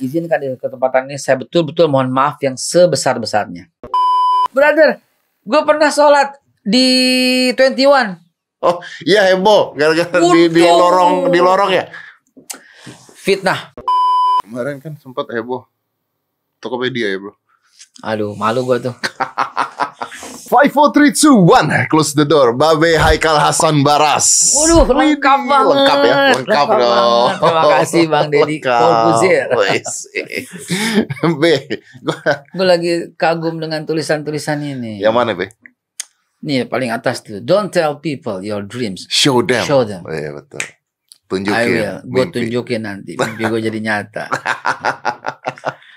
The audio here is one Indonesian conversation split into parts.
Izinkan di kesempatan ini saya betul-betul mohon maaf yang sebesar-besarnya. Brother, gue pernah sholat di 21. Oh iya heboh gara-gara di, di lorong di lorong ya. Fitnah. Kemarin kan sempat heboh Tokopedia ya bro. Aduh, malu gua tuh. five four three two one Close the door Babe Haikal Hasan Baras Waduh lengkap Wih, ya, banget Lengkap ya Lengkap, lengkap dong. Terima kasih Bang Deddy Kolpuzir be Gue lagi kagum dengan tulisan-tulisan ini Yang mana Be? Nih paling atas tuh Don't tell people your dreams Show them Show them Iya betul Tunjukin I Gue tunjukin nanti Mimpi gue jadi nyata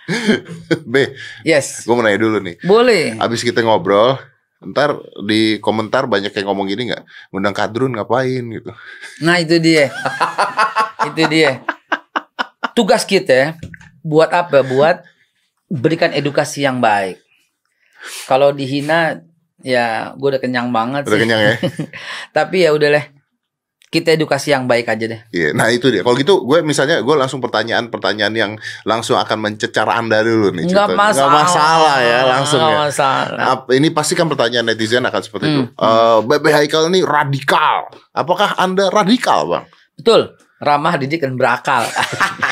B. Yes. Gue mau nanya dulu nih. Boleh. Abis kita ngobrol, ntar di komentar banyak yang ngomong gini nggak, ngundang kadrun ngapain gitu. Nah itu dia, itu dia. Tugas kita buat apa? Buat berikan edukasi yang baik. Kalau dihina, ya gue udah kenyang banget. Udah sih. kenyang ya. Tapi ya udah udahlah kita edukasi yang baik aja deh. Iya, nah itu dia. Kalau gitu gue misalnya gue langsung pertanyaan-pertanyaan yang langsung akan mencecar Anda dulu nih. Enggak masalah. masalah ya langsung Nggak ya. masalah. Nah, ini pasti kan pertanyaan netizen akan seperti hmm. itu. Hmm. Uh, eh, Bebe Haikal ini radikal. Apakah Anda radikal, Bang? Betul. Ramah, didik dan berakal.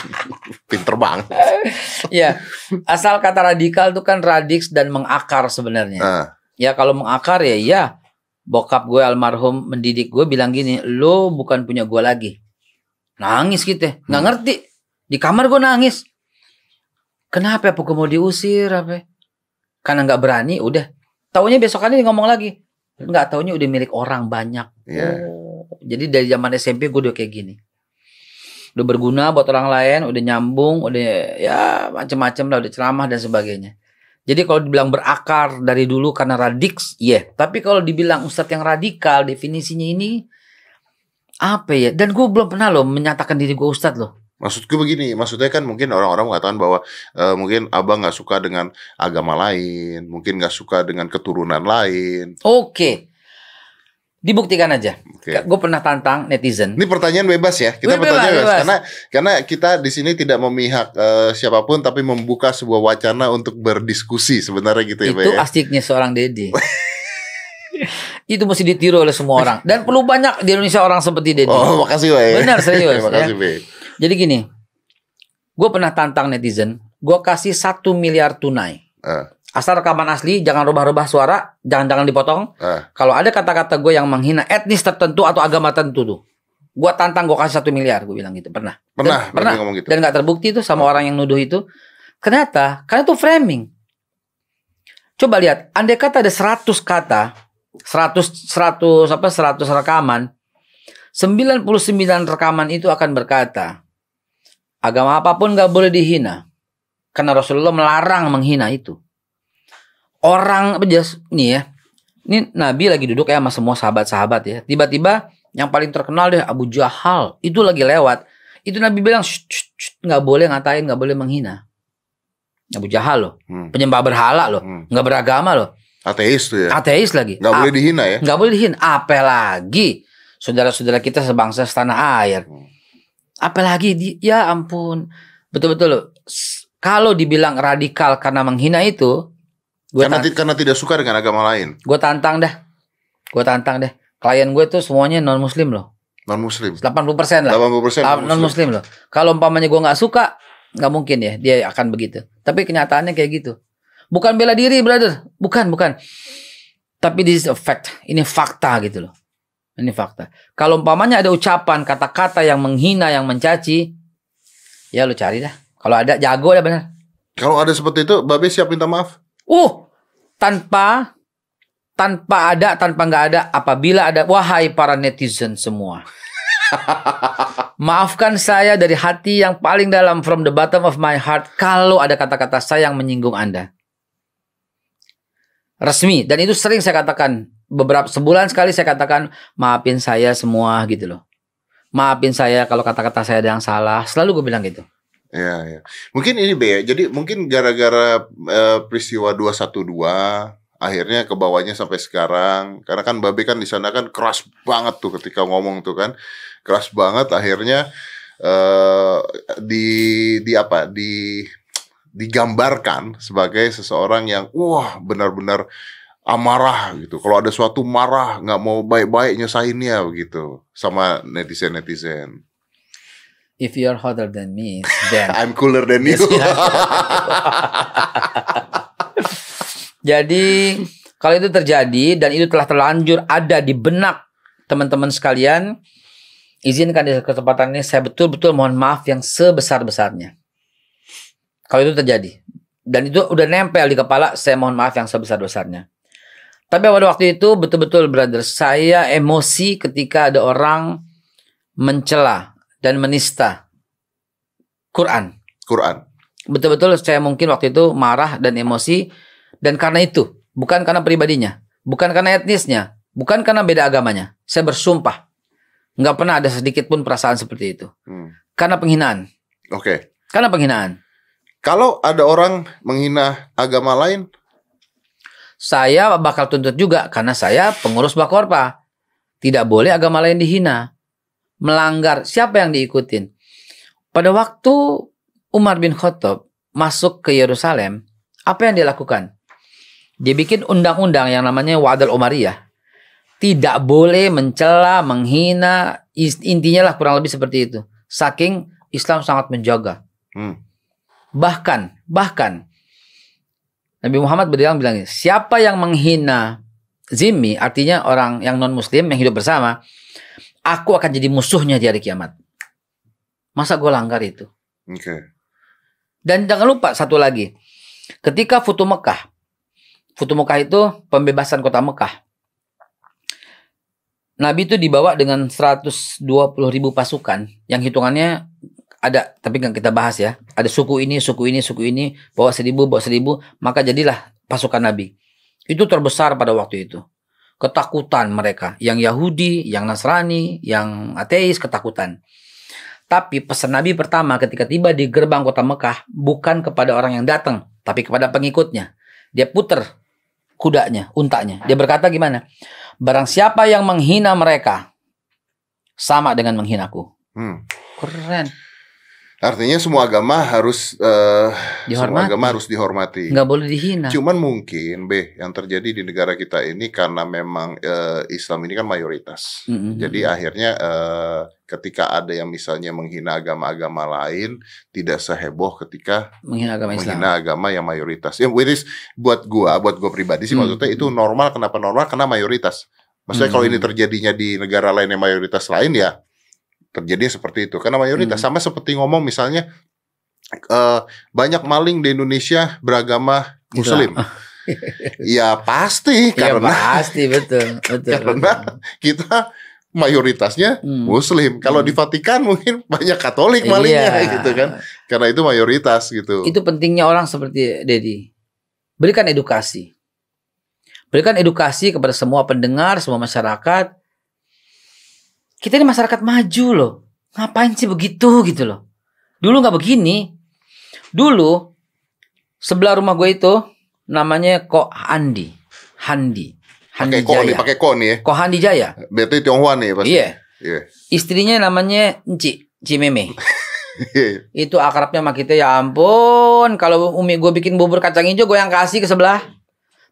Pinter banget. ya, asal kata radikal itu kan radiks dan mengakar sebenarnya. Uh. Ya kalau mengakar ya iya bokap gue almarhum mendidik gue bilang gini, lo bukan punya gue lagi. Nangis gitu ya, hmm. nggak ngerti. Di kamar gue nangis. Kenapa apa ya, mau diusir apa? Ya? Karena nggak berani, udah. Taunya besok kali ngomong lagi. Nggak taunya udah milik orang banyak. Yeah. Oh. Jadi dari zaman SMP gue udah kayak gini. Udah berguna buat orang lain, udah nyambung, udah ya macem-macem lah, udah ceramah dan sebagainya. Jadi kalau dibilang berakar dari dulu karena radiks, iya. Yeah. Tapi kalau dibilang ustadz yang radikal, definisinya ini apa ya? Dan gue belum pernah loh menyatakan diri gue ustadz loh. Maksudku begini, maksudnya kan mungkin orang-orang mengatakan bahwa uh, mungkin abang nggak suka dengan agama lain, mungkin nggak suka dengan keturunan lain. Oke, okay. Dibuktikan aja. Okay. Gue pernah tantang netizen. Ini pertanyaan bebas ya. Kita bebas, pertanyaan bebas. Karena karena kita di sini tidak memihak uh, siapapun, tapi membuka sebuah wacana untuk berdiskusi sebenarnya gitu ya. Itu ya? asiknya seorang Dedi. itu mesti ditiru oleh semua orang. Dan perlu banyak di Indonesia orang seperti Dedi. Oh, makasih Pak. Benar serius. makasih, ya. Jadi gini, gue pernah tantang netizen. Gue kasih satu miliar tunai. Uh. Asal rekaman asli, jangan rubah-rubah suara, jangan-jangan dipotong. Eh. Kalau ada kata-kata gue yang menghina etnis tertentu atau agama tertentu tuh, gue tantang gue kasih satu miliar, gue bilang gitu. Pernah. Pernah. Dan, pernah. Ngomong gitu. Dan nggak terbukti itu sama oh. orang yang nuduh itu. Ternyata, karena itu framing. Coba lihat, andai kata ada 100 kata, 100 100 apa 100 rekaman, 99 rekaman itu akan berkata, agama apapun nggak boleh dihina. Karena Rasulullah melarang menghina itu orang apa jelas nih ya ini Nabi lagi duduk ya sama semua sahabat-sahabat ya tiba-tiba yang paling terkenal deh Abu Jahal itu lagi lewat itu Nabi bilang nggak boleh ngatain nggak boleh menghina Abu Jahal loh hmm. penyembah berhala loh hmm. nggak hmm. beragama loh ateis tuh ya ateis lagi nggak boleh dihina ya nggak boleh dihina apa lagi saudara-saudara kita sebangsa setanah air hmm. lagi di ya ampun betul-betul loh kalau dibilang radikal karena menghina itu Gua karena, karena tidak suka dengan agama lain. Gue tantang dah. Gue tantang deh. Klien gue tuh semuanya non muslim loh. Non muslim. 80% lah. 80% non muslim loh. Kalau umpamanya gue nggak suka, nggak mungkin ya dia akan begitu. Tapi kenyataannya kayak gitu. Bukan bela diri, brother. Bukan, bukan. Tapi this is a fact. Ini fakta gitu loh. Ini fakta. Kalau umpamanya ada ucapan, kata-kata yang menghina, yang mencaci, ya lu cari dah. Kalau ada jago dah benar. Kalau ada seperti itu, Babe siap minta maaf. Uh, tanpa tanpa ada tanpa nggak ada apabila ada wahai para netizen semua maafkan saya dari hati yang paling dalam from the bottom of my heart kalau ada kata-kata saya yang menyinggung anda resmi dan itu sering saya katakan beberapa sebulan sekali saya katakan maafin saya semua gitu loh maafin saya kalau kata-kata saya ada yang salah selalu gue bilang gitu Ya, iya. Mungkin ini Be ya. Jadi mungkin gara-gara uh, peristiwa 212 akhirnya ke bawahnya sampai sekarang. Karena kan Babe kan di sana kan keras banget tuh ketika ngomong tuh kan. Keras banget akhirnya uh, di di apa? di digambarkan sebagai seseorang yang wah benar-benar amarah gitu. Kalau ada suatu marah nggak mau baik-baik nyesainnya begitu sama netizen-netizen if you're hotter than me, then I'm cooler than you. Jadi kalau itu terjadi dan itu telah terlanjur ada di benak teman-teman sekalian, izinkan di kesempatan ini saya betul-betul mohon maaf yang sebesar-besarnya. Kalau itu terjadi dan itu udah nempel di kepala, saya mohon maaf yang sebesar-besarnya. Tapi pada waktu itu betul-betul brother saya emosi ketika ada orang mencela dan menista Quran. Quran. Betul-betul saya mungkin waktu itu marah dan emosi dan karena itu, bukan karena pribadinya, bukan karena etnisnya, bukan karena beda agamanya. Saya bersumpah nggak pernah ada sedikit pun perasaan seperti itu. Hmm. Karena penghinaan. Oke. Okay. Karena penghinaan. Kalau ada orang menghina agama lain, saya bakal tuntut juga karena saya pengurus Bakorpa. Tidak boleh agama lain dihina melanggar, siapa yang diikutin? Pada waktu Umar bin Khattab masuk ke Yerusalem, apa yang dilakukan? Dia bikin undang-undang yang namanya Wadal Umariyah. Tidak boleh mencela, menghina, intinya lah kurang lebih seperti itu. Saking Islam sangat menjaga. Hmm. Bahkan, bahkan Nabi Muhammad berdiam bilang, siapa yang menghina zimmi, artinya orang yang non muslim yang hidup bersama, aku akan jadi musuhnya di hari kiamat. Masa gue langgar itu? Oke. Dan jangan lupa satu lagi. Ketika Futu Mekah. Futu Mekah itu pembebasan kota Mekah. Nabi itu dibawa dengan 120 ribu pasukan yang hitungannya ada tapi kan kita bahas ya ada suku ini suku ini suku ini bawa seribu bawa seribu maka jadilah pasukan Nabi itu terbesar pada waktu itu ketakutan mereka. Yang Yahudi, yang Nasrani, yang ateis ketakutan. Tapi pesan Nabi pertama ketika tiba di gerbang kota Mekah bukan kepada orang yang datang, tapi kepada pengikutnya. Dia puter kudanya, untanya. Dia berkata gimana? Barang siapa yang menghina mereka sama dengan menghinaku. Hmm. Keren. Artinya semua agama harus uh, dihormati. semua agama harus dihormati. Nggak boleh dihina. Cuman mungkin B yang terjadi di negara kita ini karena memang uh, Islam ini kan mayoritas. Mm -hmm. Jadi akhirnya uh, ketika ada yang misalnya menghina agama-agama lain tidak seheboh ketika menghina agama Islam. agama yang mayoritas. Ya, which is buat gua, buat gua pribadi sih mm -hmm. maksudnya itu normal. Kenapa normal? Karena mayoritas. Maksudnya mm -hmm. kalau ini terjadinya di negara lain yang mayoritas lain ya terjadi seperti itu karena mayoritas hmm. sama seperti ngomong misalnya uh, banyak maling di Indonesia beragama Muslim. ya pasti ya, karena pasti betul betul karena kita mayoritasnya hmm. Muslim. Kalau hmm. di Vatikan mungkin banyak Katolik iya. malingnya iya. gitu kan, karena itu mayoritas gitu. Itu pentingnya orang seperti Dedi. Berikan edukasi, berikan edukasi kepada semua pendengar, semua masyarakat kita ini masyarakat maju loh. Ngapain sih begitu gitu loh. Dulu nggak begini. Dulu sebelah rumah gue itu namanya kok Andi. Handi. Handi pake Jaya. Ko Andi pakai Ko nih ya. Ko Handi Jaya. Berarti Tionghoa nih ya pasti. Iya. Yeah. yeah. Istrinya namanya Meme Cimeme. Iya. itu akrabnya sama kita ya ampun kalau umi gue bikin bubur kacang hijau gue yang kasih ke sebelah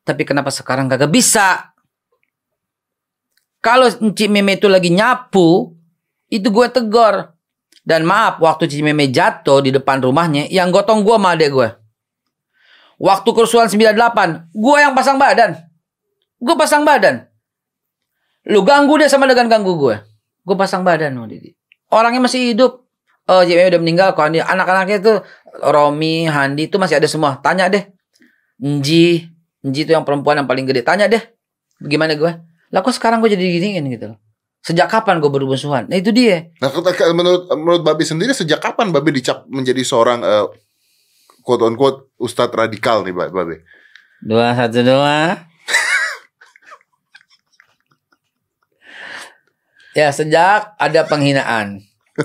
tapi kenapa sekarang kagak bisa kalau Cik Meme itu lagi nyapu, itu gue tegor. Dan maaf, waktu Cik Meme jatuh di depan rumahnya, yang gotong gue sama adek gue. Waktu kerusuhan 98, gue yang pasang badan. Gue pasang badan. Lu ganggu dia sama dengan ganggu gue. Gue pasang badan Orangnya masih hidup. Oh, Cik Meme udah meninggal kok. Anak-anaknya itu Romi, Handi itu masih ada semua. Tanya deh. Nji, Nji itu yang perempuan yang paling gede. Tanya deh. Gimana gue? Lah kok sekarang gue jadi gini kan gitu loh. Sejak kapan gue bermusuhan? Nah itu dia. Nah eh, menurut eh, menurut Babi sendiri sejak kapan Babi dicap menjadi seorang uh, eh, quote on quote ustadz radikal nih Babi? Dua satu dua. ya sejak ada penghinaan.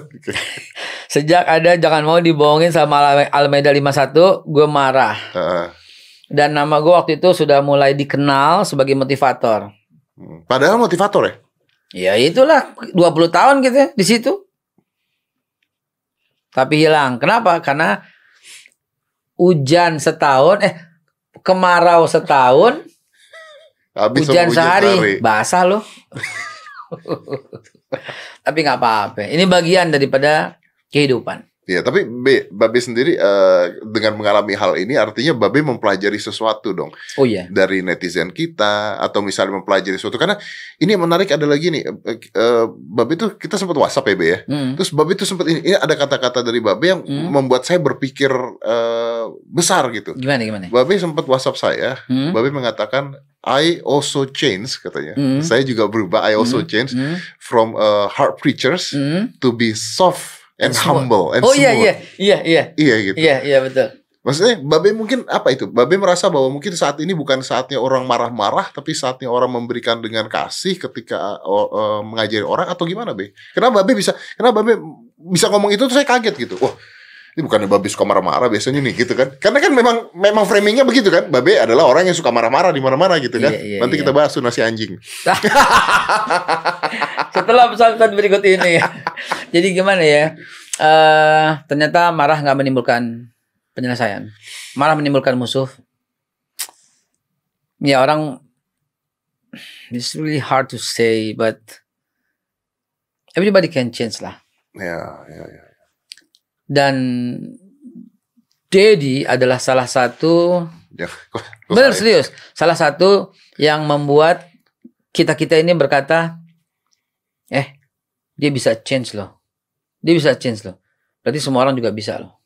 sejak ada jangan mau dibohongin sama Almeida 51, gue marah. Uh. Dan nama gue waktu itu sudah mulai dikenal sebagai motivator. Hmm. Padahal motivator ya. Ya itulah 20 tahun gitu di situ. Tapi hilang. Kenapa? Karena hujan setahun eh kemarau setahun Habis hujan sehari, sehari basah loh. Tapi nggak apa-apa. Ini bagian daripada kehidupan. Iya, tapi B, Babe sendiri uh, dengan mengalami hal ini artinya Babe mempelajari sesuatu dong. Oh iya. Dari netizen kita atau misalnya mempelajari sesuatu karena ini yang menarik ada lagi nih uh, Babe itu kita sempat WhatsApp ya B ya. Mm. Terus Babe itu sempat ini, ini ada kata-kata dari Babe yang mm. membuat saya berpikir uh, besar gitu. Gimana gimana? Babe sempat WhatsApp saya, mm. Babe mengatakan I also change katanya. Mm. Saya juga berubah. I also mm. change mm. from uh, hard preachers mm. to be soft and semua. humble and Oh iya iya iya iya. Iya gitu. Iya iya betul. Maksudnya Babe mungkin apa itu? Babe merasa bahwa mungkin saat ini bukan saatnya orang marah-marah tapi saatnya orang memberikan dengan kasih ketika uh, uh, mengajari orang atau gimana, Be? Karena Babe bisa karena Babe bisa ngomong itu tuh saya kaget gitu. Wah, ini bukan Babe suka marah-marah biasanya nih gitu kan. Karena kan memang memang framingnya begitu kan. Babe adalah orang yang suka marah-marah di mana-mana gitu kan. Iya, iya, Nanti iya. kita bahas tuh nasi anjing. Setelah pesan-pesan berikut ini. Jadi gimana ya? Uh, ternyata marah nggak menimbulkan penyelesaian. Marah menimbulkan musuh. Ya orang it's really hard to say but everybody can change lah. Ya, ya, ya. Dan Dedi adalah salah satu ya, benar ya? serius, salah satu yang membuat kita kita ini berkata, eh dia bisa change loh. Dia bisa change loh. Berarti semua orang juga bisa loh.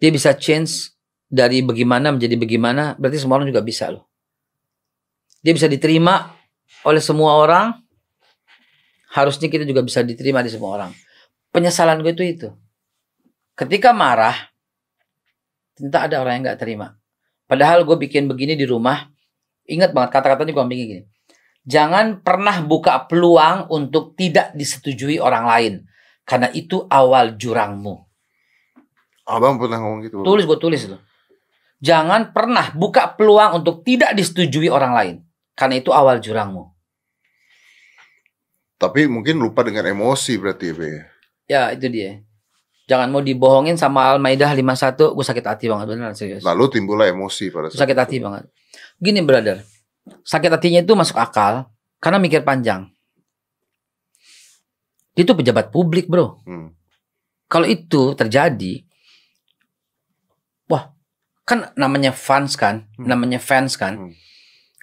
Dia bisa change dari bagaimana menjadi bagaimana. Berarti semua orang juga bisa loh. Dia bisa diterima oleh semua orang. Harusnya kita juga bisa diterima di semua orang. Penyesalan gue itu itu. Ketika marah, tentu ada orang yang gak terima. Padahal gue bikin begini di rumah, ingat banget kata-katanya gue bikin gini. Jangan pernah buka peluang untuk tidak disetujui orang lain. Karena itu awal jurangmu. Abang pernah ngomong gitu? Tulis, gue tulis loh. Jangan pernah buka peluang untuk tidak disetujui orang lain. Karena itu awal jurangmu. Tapi mungkin lupa dengan emosi berarti ya, Be. Ya, itu dia. Jangan mau dibohongin sama Al-Maidah 51, gue sakit hati banget beneran serius. Lalu timbullah emosi pada saat sakit itu. hati banget. Gini brother, sakit hatinya itu masuk akal karena mikir panjang. Dia itu pejabat publik, bro. Hmm. Kalau itu terjadi, wah, kan namanya fans kan, hmm. namanya fans kan, hmm.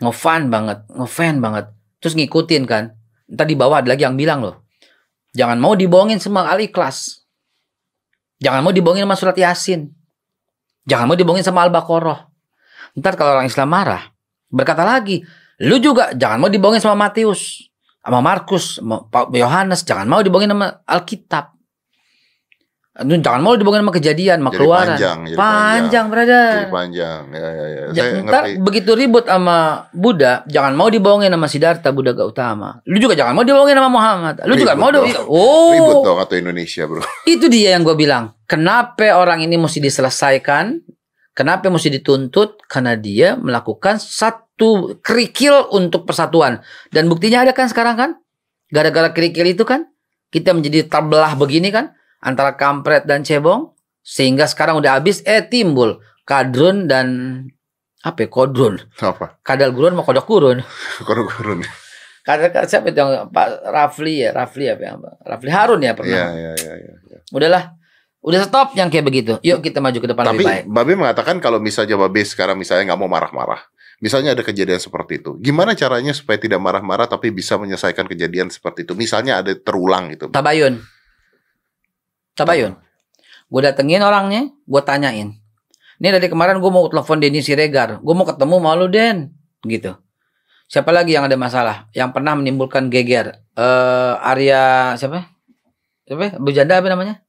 ngefan banget, ngefan banget, terus ngikutin kan. Tadi bawah ada lagi yang bilang loh, jangan mau dibohongin sama al ikhlas, jangan mau dibohongin sama surat yasin, jangan mau dibohongin sama al baqarah. Ntar kalau orang Islam marah, Berkata lagi, lu juga jangan mau dibohongin sama Matius, sama Markus, sama Yohanes, jangan mau dibohongin sama Alkitab. Jangan mau dibohongin sama kejadian, sama jadi keluaran. Panjang, jadi panjang, panjang, brother. Jadi panjang. Ya, ya, ya. ya Saya ntar ngerti. begitu ribut sama Buddha, jangan mau dibohongin sama Siddhartha Buddha Gautama. Lu juga jangan mau dibohongin sama Muhammad. Lu ribut juga mau dong. Oh. Ribut dong atau Indonesia, Bro. Itu dia yang gue bilang. Kenapa orang ini mesti diselesaikan Kenapa mesti dituntut? Karena dia melakukan satu kerikil untuk persatuan. Dan buktinya ada kan sekarang kan? Gara-gara kerikil itu kan? Kita menjadi terbelah begini kan? Antara kampret dan cebong. Sehingga sekarang udah habis, eh timbul. Kadrun dan apa ya? Kodrun. Apa? Kadal gurun sama kodok gurun. Kodok gurun. Kata siapa itu Pak Rafli ya, Rafli apa ya? Rafli Harun ya pernah. Iya, iya, iya. Ya. Udahlah, Udah stop yang kayak begitu. Yuk kita maju ke depan Tapi, lebih baik. Tapi Babe mengatakan kalau misalnya Babe sekarang misalnya nggak mau marah-marah. Misalnya ada kejadian seperti itu. Gimana caranya supaya tidak marah-marah tapi bisa menyelesaikan kejadian seperti itu? Misalnya ada terulang gitu. Tabayun. Tabayun. Gue datengin orangnya, gue tanyain. Ini dari kemarin gue mau telepon Denny Siregar. Gue mau ketemu malu Den. Gitu. Siapa lagi yang ada masalah? Yang pernah menimbulkan geger? Uh, Arya siapa? Siapa? Bujanda apa namanya?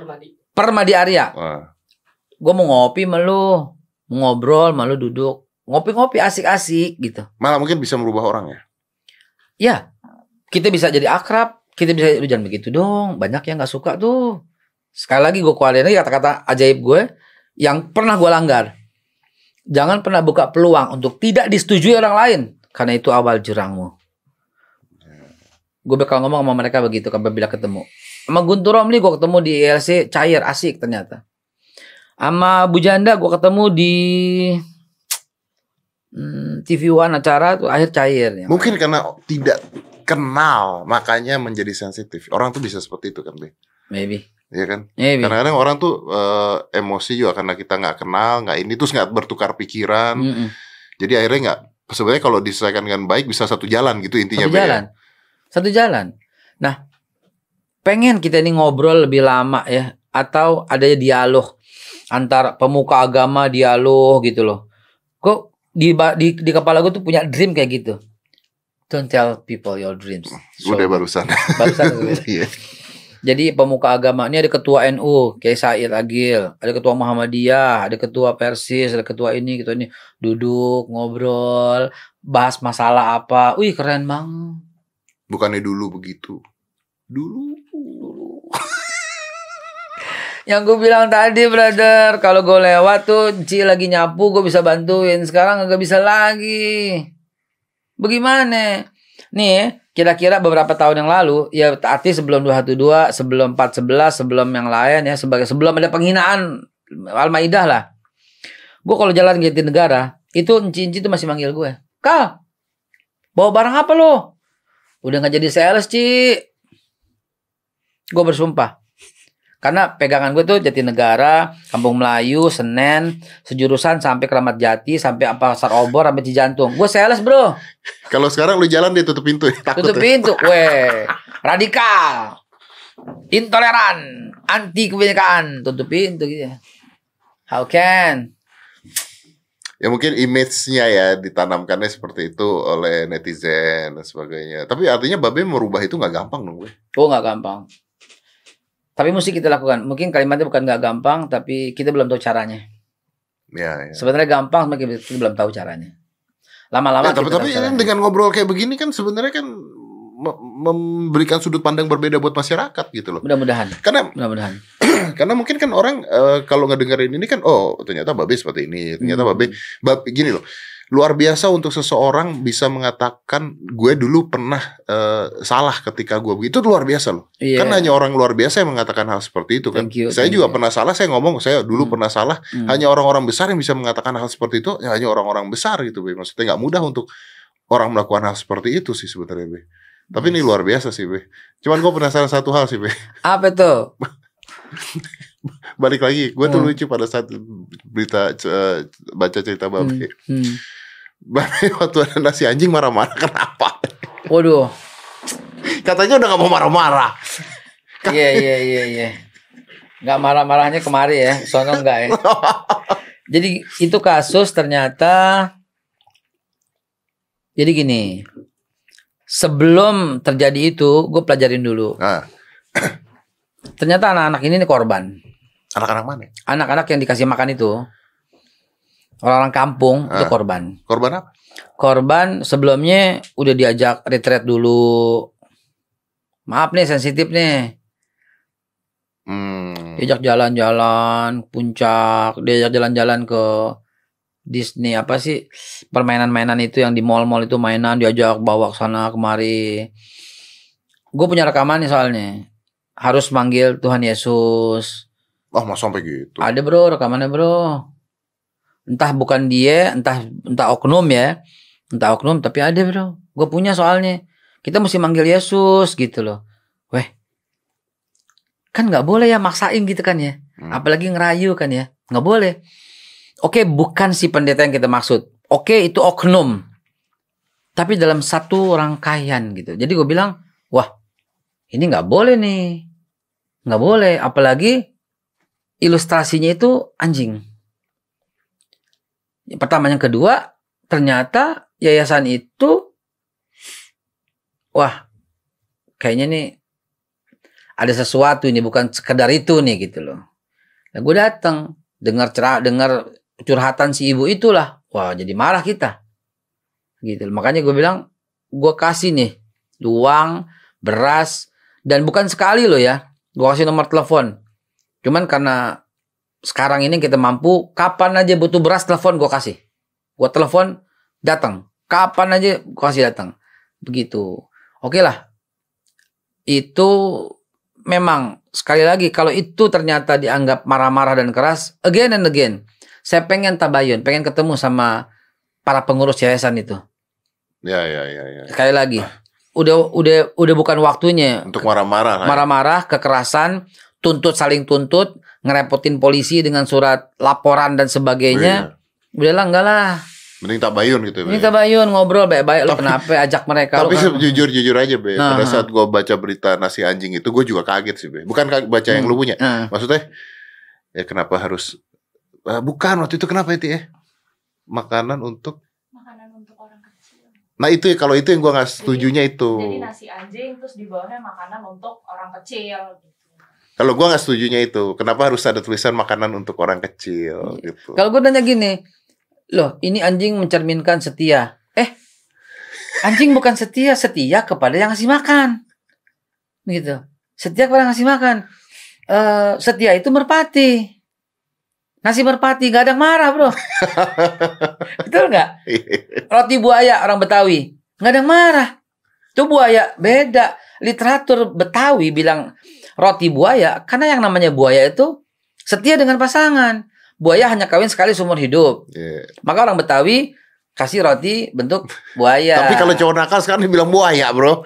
Permadi. Permadi Arya. Wah. Gue mau ngopi melu, ngobrol malu duduk, ngopi-ngopi asik-asik gitu. Malah mungkin bisa merubah orang ya. Ya, kita bisa jadi akrab, kita bisa lu jangan begitu dong. Banyak yang nggak suka tuh. Sekali lagi gue kualin lagi kata-kata ajaib gue yang pernah gue langgar. Jangan pernah buka peluang untuk tidak disetujui orang lain karena itu awal jurangmu. Gue bakal ngomong sama mereka begitu kan bila ketemu. Sama Guntur Romli gue ketemu di ILC cair asik ternyata. Sama Bu Janda gue ketemu di hmm, TV One acara tuh akhir cair. Ya. Mungkin karena tidak kenal makanya menjadi sensitif. Orang tuh bisa seperti itu kan, Be? Maybe. Iya kan? Maybe. kadang orang tuh uh, emosi juga karena kita nggak kenal, nggak ini terus nggak bertukar pikiran. Mm -mm. Jadi akhirnya nggak. Sebenarnya kalau diselesaikan dengan baik bisa satu jalan gitu intinya. Satu ya? jalan. Ya? Satu jalan. Nah, pengen kita ini ngobrol lebih lama ya atau ada dialog antar pemuka agama dialog gitu loh. Kok di di, di kepala gue tuh punya dream kayak gitu. Don't tell people your dreams. So, Udah barusan. Barusan. Iya. Jadi pemuka agama ini ada ketua NU, kayak Said Agil, ada ketua Muhammadiyah, ada ketua Persis, ada ketua ini, ketua ini. Duduk, ngobrol, bahas masalah apa. Wih, keren banget. Bukannya dulu begitu. Dulu yang gue bilang tadi brother kalau gue lewat tuh Ci lagi nyapu gue bisa bantuin sekarang nggak bisa lagi bagaimana nih kira-kira beberapa tahun yang lalu ya arti sebelum 212 sebelum 411 sebelum yang lain ya sebagai sebelum ada penghinaan Al-Maidah lah gue kalau jalan gitu negara itu cincin tuh masih manggil gue Kal bawa barang apa lo udah nggak jadi sales Ci gue bersumpah karena pegangan gue tuh Jatinegara, Kampung Melayu, Senen, sejurusan sampai Keramat Jati, sampai apa Pasar Obor, sampai Cijantung. Gue sales bro. Kalau sekarang lu jalan dia tutup pintu. Ya? tutup ya? pintu, weh. Radikal, intoleran, anti kebinekaan, tutup pintu gitu. Ya. How can? ya mungkin image-nya ya ditanamkannya seperti itu oleh netizen dan sebagainya. Tapi artinya Babe merubah itu nggak gampang dong, gue. Oh nggak gampang. Tapi mesti kita lakukan. Mungkin kalimatnya bukan nggak gampang, tapi kita belum tahu caranya. Ya, ya. Sebenarnya gampang, tapi kita belum tahu caranya. Lama-lama. Ya, tapi tapi dengan ngobrol kayak begini kan sebenarnya kan memberikan sudut pandang berbeda buat masyarakat gitu loh. Mudah-mudahan. Karena mudah-mudahan. karena mungkin kan orang uh, kalau dengerin ini kan oh ternyata babi seperti ini, ternyata hmm. babi babe gini loh luar biasa untuk seseorang bisa mengatakan gue dulu pernah uh, salah ketika gue begitu luar biasa loh. Yeah. Kan hanya orang luar biasa yang mengatakan hal seperti itu kan. you, saya juga you. pernah salah, saya ngomong saya dulu hmm. pernah salah. Hmm. Hanya orang-orang besar yang bisa mengatakan hal seperti itu, ya hanya orang-orang besar gitu. Be. Maksudnya nggak mudah untuk orang melakukan hal seperti itu sih sebenarnya Be. Tapi yes. ini luar biasa sih Be. Cuman gue penasaran satu hal sih Be. Apa tuh? Balik lagi, gue tuh lucu pada saat berita eh, baca cerita Babe. Hmm. Hmm Babe waktu ada nasi anjing marah-marah kenapa? Waduh. Katanya udah gak mau marah-marah. Iya iya iya iya. Gak marah-marahnya kemari ya, soalnya enggak ya. jadi itu kasus ternyata jadi gini. Sebelum terjadi itu, gue pelajarin dulu. Nah. Ternyata anak-anak ini, ini korban. Anak-anak mana? Anak-anak yang dikasih makan itu. Orang-orang kampung ah. itu korban. Korban apa? Korban sebelumnya udah diajak retret dulu. Maaf nih sensitif nih. Hmm. Diajak jalan-jalan puncak, diajak jalan-jalan ke Disney apa sih permainan-mainan itu yang di mall-mall itu mainan diajak bawa ke sana kemari. Gue punya rekaman nih soalnya. Harus manggil Tuhan Yesus. Oh, mau sampai gitu. Ada bro rekamannya bro entah bukan dia, entah entah oknum ya, entah oknum tapi ada bro, gue punya soalnya. Kita mesti manggil Yesus gitu loh. Weh, kan nggak boleh ya maksain gitu kan ya, hmm. apalagi ngerayu kan ya, nggak boleh. Oke, bukan si pendeta yang kita maksud. Oke, itu oknum. Tapi dalam satu rangkaian gitu. Jadi gue bilang, wah, ini nggak boleh nih, nggak boleh. Apalagi ilustrasinya itu anjing. Yang pertama, yang kedua, ternyata yayasan itu, wah, kayaknya nih ada sesuatu ini bukan sekedar itu nih gitu loh. Nah, gue datang dengar cerah dengar curhatan si ibu itulah, wah jadi marah kita, gitu. Loh. Makanya gue bilang gue kasih nih uang, beras dan bukan sekali loh ya, gue kasih nomor telepon. Cuman karena sekarang ini kita mampu kapan aja butuh beras telepon gue kasih gue telepon datang kapan aja gue kasih datang begitu oke okay lah itu memang sekali lagi kalau itu ternyata dianggap marah-marah dan keras again and again saya pengen tabayun pengen ketemu sama para pengurus yayasan itu ya ya ya, ya. sekali lagi udah udah udah bukan waktunya untuk marah-marah kan? marah-marah kekerasan tuntut saling tuntut ngerepotin polisi dengan surat laporan dan sebagainya. Oh, iya. Udahlah enggak lah. Mending tabayun gitu ya. Mending tabayun ngobrol baik-baik lo kenapa ajak mereka. Tapi kan... jujur-jujur aja be. Nah, pada nah. saat gue baca berita nasi anjing itu gue juga kaget sih be. Bukan baca yang hmm. lu punya. Nah. Maksudnya ya kenapa harus ah, bukan waktu itu kenapa itu ya? Makanan untuk makanan untuk orang kecil. Nah itu ya kalau itu yang gue nggak setujunya itu. Jadi nasi anjing terus di bawahnya makanan untuk orang kecil gitu. Kalau gue nggak setujunya itu, kenapa harus ada tulisan makanan untuk orang kecil iya. gitu? Kalau gue nanya gini, loh ini anjing mencerminkan setia. Eh, anjing bukan setia, setia kepada yang ngasih makan, gitu. Setia kepada yang ngasih makan. Uh, setia itu merpati. Nasi merpati gak ada yang marah bro Betul gak? Iya. Roti buaya orang Betawi Gak ada yang marah Itu buaya beda Literatur Betawi bilang roti buaya karena yang namanya buaya itu setia dengan pasangan. Buaya hanya kawin sekali seumur hidup. Yeah. Maka orang Betawi kasih roti bentuk buaya. Tapi kalau cowok nakal sekarang bilang buaya, Bro.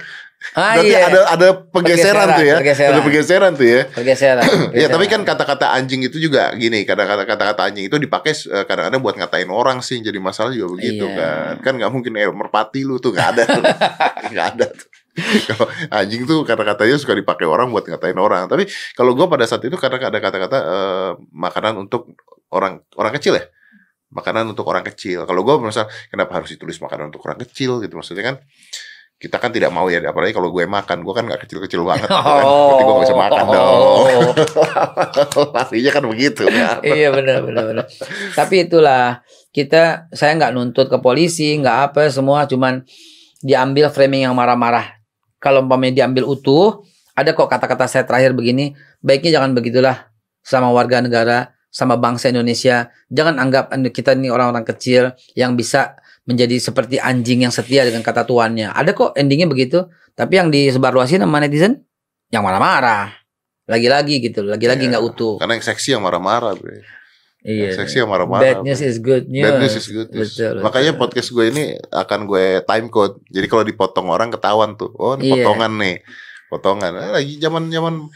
Ah, iya. ada ada pergeseran, pergeseran tuh ya. Pergeseran. Ada pergeseran tuh ya. Pergeseran. Ya, pergeseran. ya, tapi kan kata-kata anjing itu juga gini, kadang-kadang kata-kata anjing itu dipakai eh, kadang-kadang buat ngatain orang sih. Jadi masalah juga begitu iya. kan. Kan nggak mungkin eh merpati lu tuh nggak ada. Nggak ada tuh. kalau anjing tuh kata-katanya suka dipakai orang buat ngatain orang. Tapi kalau gue pada saat itu karena ada kata-kata uh, makanan untuk orang orang kecil ya, makanan untuk orang kecil. Kalau gue merasa kenapa harus ditulis makanan untuk orang kecil gitu maksudnya kan kita kan tidak mau ya apalagi kalau gue makan gue kan gak kecil-kecil banget kan oh, kan berarti gue gak bisa makan oh, dong pastinya kan begitu kan? iya benar benar benar tapi itulah kita saya nggak nuntut ke polisi nggak apa semua cuman diambil framing yang marah-marah kalau umpamanya diambil utuh, ada kok kata-kata saya terakhir begini, baiknya jangan begitulah sama warga negara, sama bangsa Indonesia. Jangan anggap anu kita ini orang-orang kecil yang bisa menjadi seperti anjing yang setia dengan kata tuannya. Ada kok endingnya begitu, tapi yang disebarluasin sama netizen yang marah-marah. Lagi-lagi gitu, lagi-lagi iya, nggak -lagi ya, utuh. Karena yang seksi yang marah-marah, Iya. Seksi sama marah Bad news is good news. Bad news is good news. Betul, Makanya podcast gue ini akan gue time code. Jadi kalau dipotong orang ketahuan tuh. Oh, ini iya. potongan nih. Potongan. Ah, lagi zaman-zaman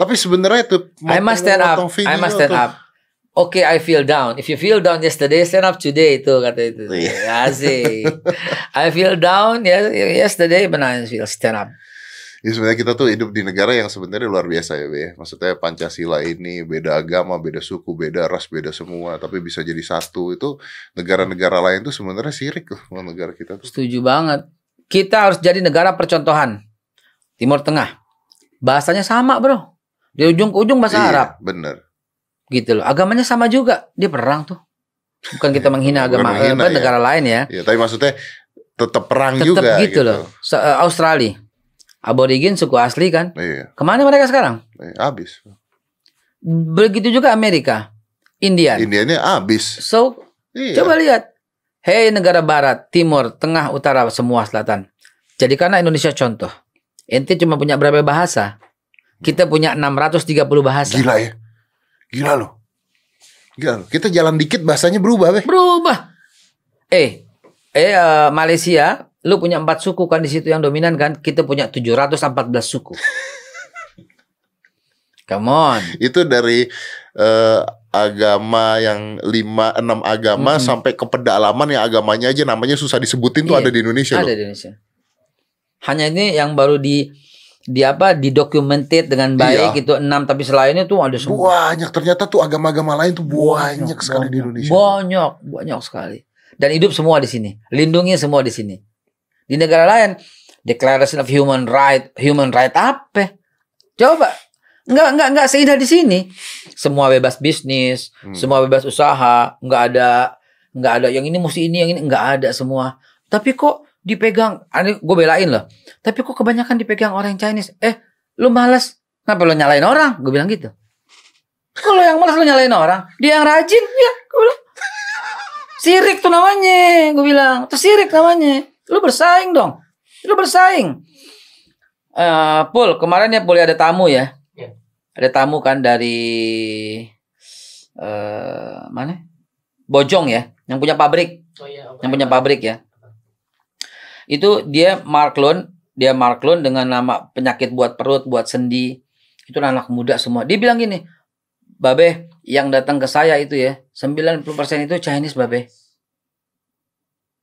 tapi sebenarnya tuh I must stand up. I must stand up. Oke, okay, I feel down. If you feel down yesterday, stand up today itu kata itu. Iya. Asik. I feel down yesterday, but I feel stand up jadi sebenarnya kita tuh hidup di negara yang sebenarnya luar biasa ya, Be. Ya. Maksudnya Pancasila ini beda agama, beda suku, beda ras, beda semua, tapi bisa jadi satu. Itu negara-negara lain tuh sebenarnya sirik loh negara kita tuh. Setuju banget. Kita harus jadi negara percontohan. Timur Tengah. Bahasanya sama, Bro. Di ujung ke ujung bahasa iya, Arab. Bener. Gitu loh. Agamanya sama juga. Dia perang tuh. Bukan kita menghina agama eh, menghina, iya. negara lain ya. Iya, tapi maksudnya tetap perang tetep juga gitu, gitu loh. Eh, Australia Aborigin suku asli kan? Iya. Kemana mereka sekarang? Iya, habis. Begitu juga Amerika, India. India ini abis. So, iya. coba lihat. Hei negara barat, timur, tengah, utara, semua selatan. Jadi karena Indonesia contoh. Ente cuma punya berapa bahasa? Kita punya 630 bahasa. Gila ya. Gila loh. Gila loh. Kita jalan dikit bahasanya berubah, Be. Berubah. Eh, eh uh, Malaysia lu punya empat suku kan di situ yang dominan kan kita punya 714 suku come on itu dari uh, agama yang lima enam agama hmm. sampai ke pedalaman yang agamanya aja namanya susah disebutin tuh iya, ada di Indonesia ada loh. di Indonesia hanya ini yang baru di di apa didokumented dengan iya. baik iya. itu enam tapi selainnya tuh ada semua banyak ternyata tuh agama-agama lain tuh banyak, banyak sekali banyak, di Indonesia banyak banyak sekali dan hidup semua di sini lindungi semua di sini di negara lain, Declaration of Human Right, Human Right apa? Coba nggak nggak nggak seindah di sini. Semua bebas bisnis, hmm. semua bebas usaha, nggak ada nggak ada yang ini mesti ini, yang ini nggak ada semua. Tapi kok dipegang, ah, ini gue belain loh. Tapi kok kebanyakan dipegang orang Chinese. Eh, lu malas, kenapa lu nyalain orang? Gue bilang gitu. Kalau yang malas lu nyalain orang, dia yang rajin, ya, gue bilang. Sirik tuh namanya, gue bilang. tuh sirik namanya. Lu bersaing dong. Lu bersaing. Uh, Pul, kemarin ya boleh ya, ada tamu ya. yeah. Ada tamu kan dari uh, mana? Bojong ya, yang punya pabrik. Oh, yeah, okay. Yang punya pabrik ya. Itu dia Marklon, dia Marklon dengan nama penyakit buat perut, buat sendi. Itu anak muda semua. Dia bilang gini, Babe, yang datang ke saya itu ya, 90% itu Chinese, Babe.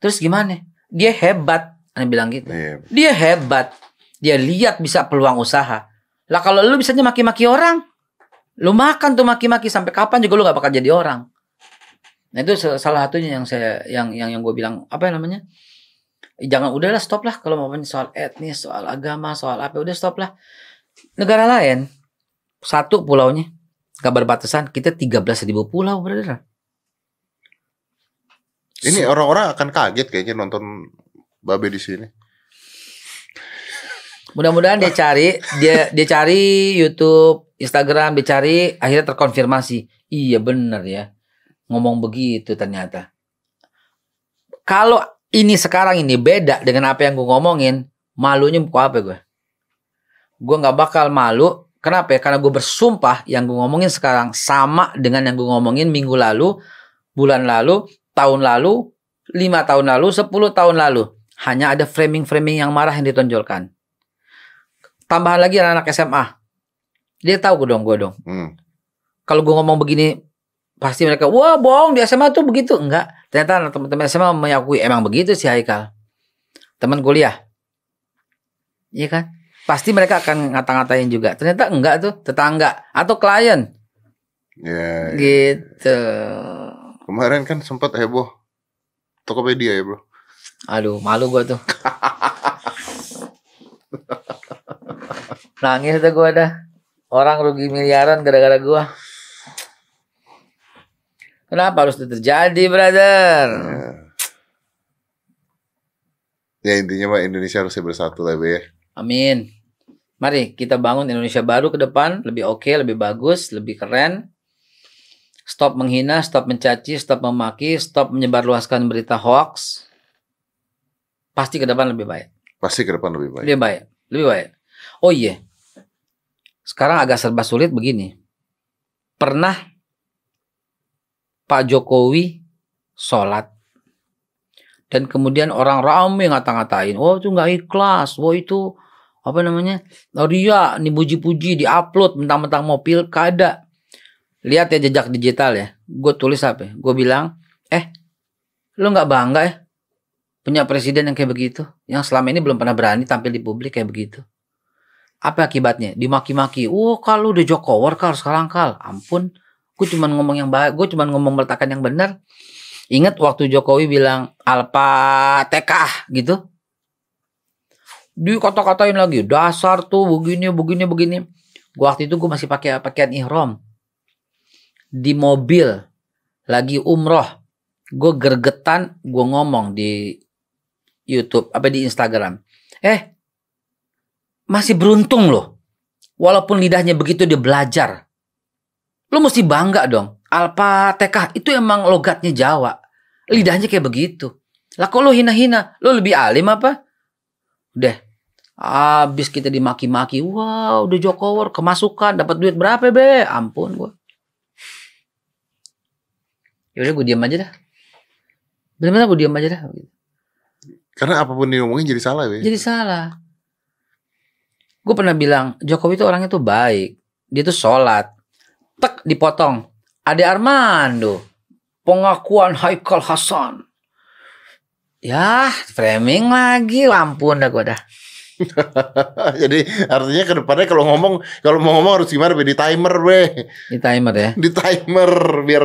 Terus gimana? dia hebat anda bilang gitu yeah. dia hebat dia lihat bisa peluang usaha lah kalau lu bisanya maki-maki orang lu makan tuh maki-maki sampai kapan juga lu nggak bakal jadi orang nah itu salah satunya yang saya yang yang yang gue bilang apa yang namanya eh, jangan udahlah stop lah kalau mau soal etnis soal agama soal apa udah stop lah negara lain satu pulaunya kabar batasan kita tiga belas 13.000 pulau berada ini orang-orang akan kaget kayaknya nonton Babe di sini. Mudah-mudahan dia cari, dia dia cari YouTube, Instagram, dia cari, akhirnya terkonfirmasi. Iya bener ya, ngomong begitu ternyata. Kalau ini sekarang ini beda dengan apa yang gue ngomongin, malunya muka apa gue? Gue nggak bakal malu. Kenapa ya? Karena gue bersumpah yang gue ngomongin sekarang sama dengan yang gue ngomongin minggu lalu, bulan lalu, tahun lalu, lima tahun lalu, sepuluh tahun lalu. Hanya ada framing-framing yang marah yang ditonjolkan. Tambahan lagi anak-anak SMA. Dia tahu gue dong, gue dong. Hmm. Kalau gue ngomong begini, pasti mereka, wah bohong di SMA tuh begitu. Enggak. Ternyata teman-teman SMA mengakui, emang begitu sih Haikal. Teman kuliah. Iya kan? Pasti mereka akan ngata-ngatain juga. Ternyata enggak tuh, tetangga atau klien. Yeah, iya. gitu. Kemarin kan sempat heboh Tokopedia ya bro. Aduh malu gue tuh. Nangis tuh gue dah. Orang rugi miliaran gara-gara gue. Kenapa harus itu terjadi, brother? Ya. intinya mah Indonesia harusnya bersatu lah, Ya. Amin. Mari kita bangun Indonesia baru ke depan lebih oke, okay, lebih bagus, lebih keren stop menghina, stop mencaci, stop memaki, stop menyebarluaskan berita hoax. Pasti ke depan lebih baik. Pasti ke depan lebih baik. Lebih baik. Lebih baik. Oh iya. Yeah. Sekarang agak serba sulit begini. Pernah Pak Jokowi sholat dan kemudian orang ramai ngata-ngatain, oh itu nggak ikhlas, oh itu apa namanya oh, ria, nih puji puji diupload mentang-mentang mobil pilkada lihat ya jejak digital ya. Gue tulis apa? Ya? Gue bilang, eh, lu nggak bangga ya punya presiden yang kayak begitu, yang selama ini belum pernah berani tampil di publik kayak begitu. Apa akibatnya? Dimaki-maki. Wah, oh, kalau udah Jokowi kal sekarang kal, ampun. Gue cuma ngomong yang baik, gue cuma ngomong meletakkan yang benar. Ingat waktu Jokowi bilang Alpa TK gitu. Dikata-katain lagi, dasar tuh begini, begini, begini. Gua waktu itu gue masih pakai pakaian ihrom di mobil lagi umroh gue gergetan gue ngomong di YouTube apa di Instagram eh masih beruntung loh walaupun lidahnya begitu dia belajar lo mesti bangga dong Alpa TK itu emang logatnya Jawa lidahnya kayak begitu lah kok lo hina-hina lo lebih alim apa deh abis kita dimaki-maki wow udah Jokowor kemasukan dapat duit berapa be ampun gue Ya udah gue diam aja dah benar-benar gue diam aja dah gitu. karena apapun ngomongin jadi salah ya jadi salah gue pernah bilang Jokowi itu orangnya tuh baik dia tuh sholat tek dipotong ada Armando pengakuan Haikal Hasan ya framing lagi lampu dah gue dah Jadi artinya ke depannya kalau ngomong kalau mau ngomong harus gimana be di timer be. Di timer ya. Di timer biar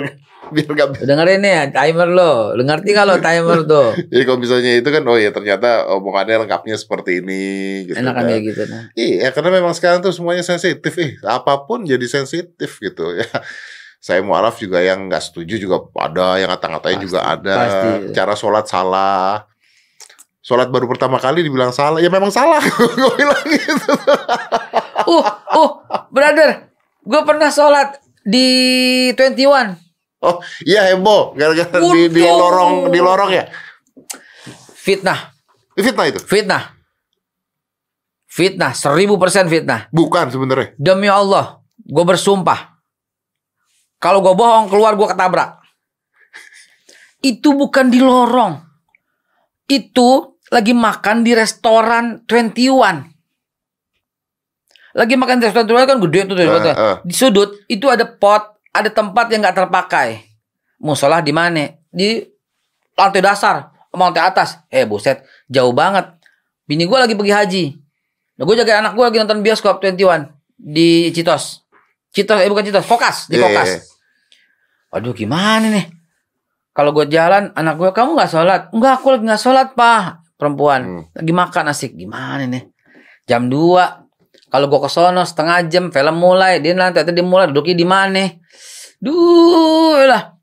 biar gak dengerin nih timer lo lo ngerti lo timer tuh jadi iya, kalau misalnya itu kan oh ya ternyata oh, omongannya lengkapnya seperti ini gitu enak kan kayak gitu nah iya karena memang sekarang tuh semuanya sensitif eh, apapun jadi sensitif gitu ya saya mualaf juga yang nggak setuju juga ada yang ngata-ngatain juga ada pasti. cara sholat salah sholat baru pertama kali dibilang salah ya memang salah gue bilang gitu uh uh brother gue pernah sholat di twenty one. oh iya heboh gara-gara di, di lorong di lorong ya fitnah fitnah itu fitnah fitnah seribu persen fitnah bukan sebenarnya demi Allah gue bersumpah kalau gue bohong keluar gue ketabrak itu bukan di lorong itu lagi makan di restoran 21 lagi makan di restoran 21 kan gede tuh uh, uh. di sudut itu ada pot ada tempat yang nggak terpakai. Musola di mana? Di lantai dasar, lantai atas. Eh buset, jauh banget. Bini gue lagi pergi haji. Nah, gue jaga anak gue lagi nonton bioskop 21 di Citos. Citos, eh bukan Citos, Fokas, di yeah, Fokas. Yeah, iya. Aduh gimana nih? Kalau gue jalan, anak gue, kamu gak sholat? Enggak, aku lagi gak sholat, Pak. Perempuan, hmm. lagi makan asik. Gimana nih? Jam 2. Kalau gue ke sono setengah jam, film mulai. Dia nanti, nanti dia mulai, duduknya di mana? Duh lah.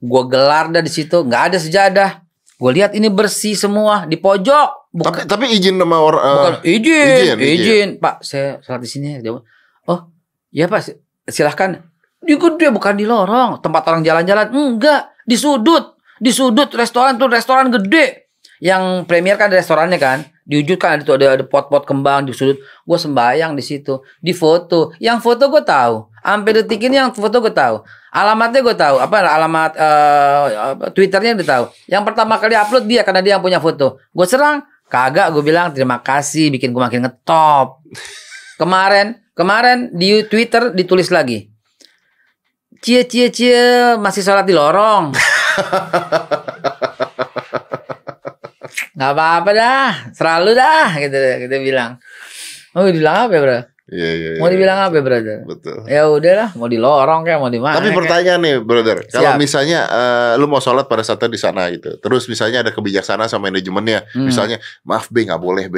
Gue gelar dah di situ, nggak ada sejadah. Gue lihat ini bersih semua di pojok. Bukan, tapi tapi izin sama orang. Uh, eh, bukan izin, izin, izin, izin, Pak. Saya salat di sini. oh, ya Pak, silahkan. Di gede bukan di lorong, tempat orang jalan-jalan. Enggak, di sudut, di sudut restoran tuh restoran gede. Yang premier kan restorannya kan diwujudkan itu ada ada pot-pot kembang di sudut gue sembayang di situ di foto yang foto gue tahu sampai detik ini yang foto gue tahu alamatnya gue tahu apa alamat uh, twitternya udah tahu yang pertama kali upload dia karena dia yang punya foto gue serang kagak gue bilang terima kasih bikin gue makin ngetop kemarin kemarin di twitter ditulis lagi cie cie cie masih sholat di lorong nggak apa-apa dah, selalu dah gitu kita gitu bilang. Mau dibilang apa ya, Bro? Iya, iya, iya, mau dibilang iya, apa, ya, brother? Betul. Ya udahlah, mau di lorong kayak mau di mana. Tapi pertanyaan kayak. nih, brother. Kalau misalnya uh, lu mau sholat pada saat di sana gitu, terus misalnya ada kebijaksana sama manajemennya, hmm. misalnya maaf b, nggak boleh b.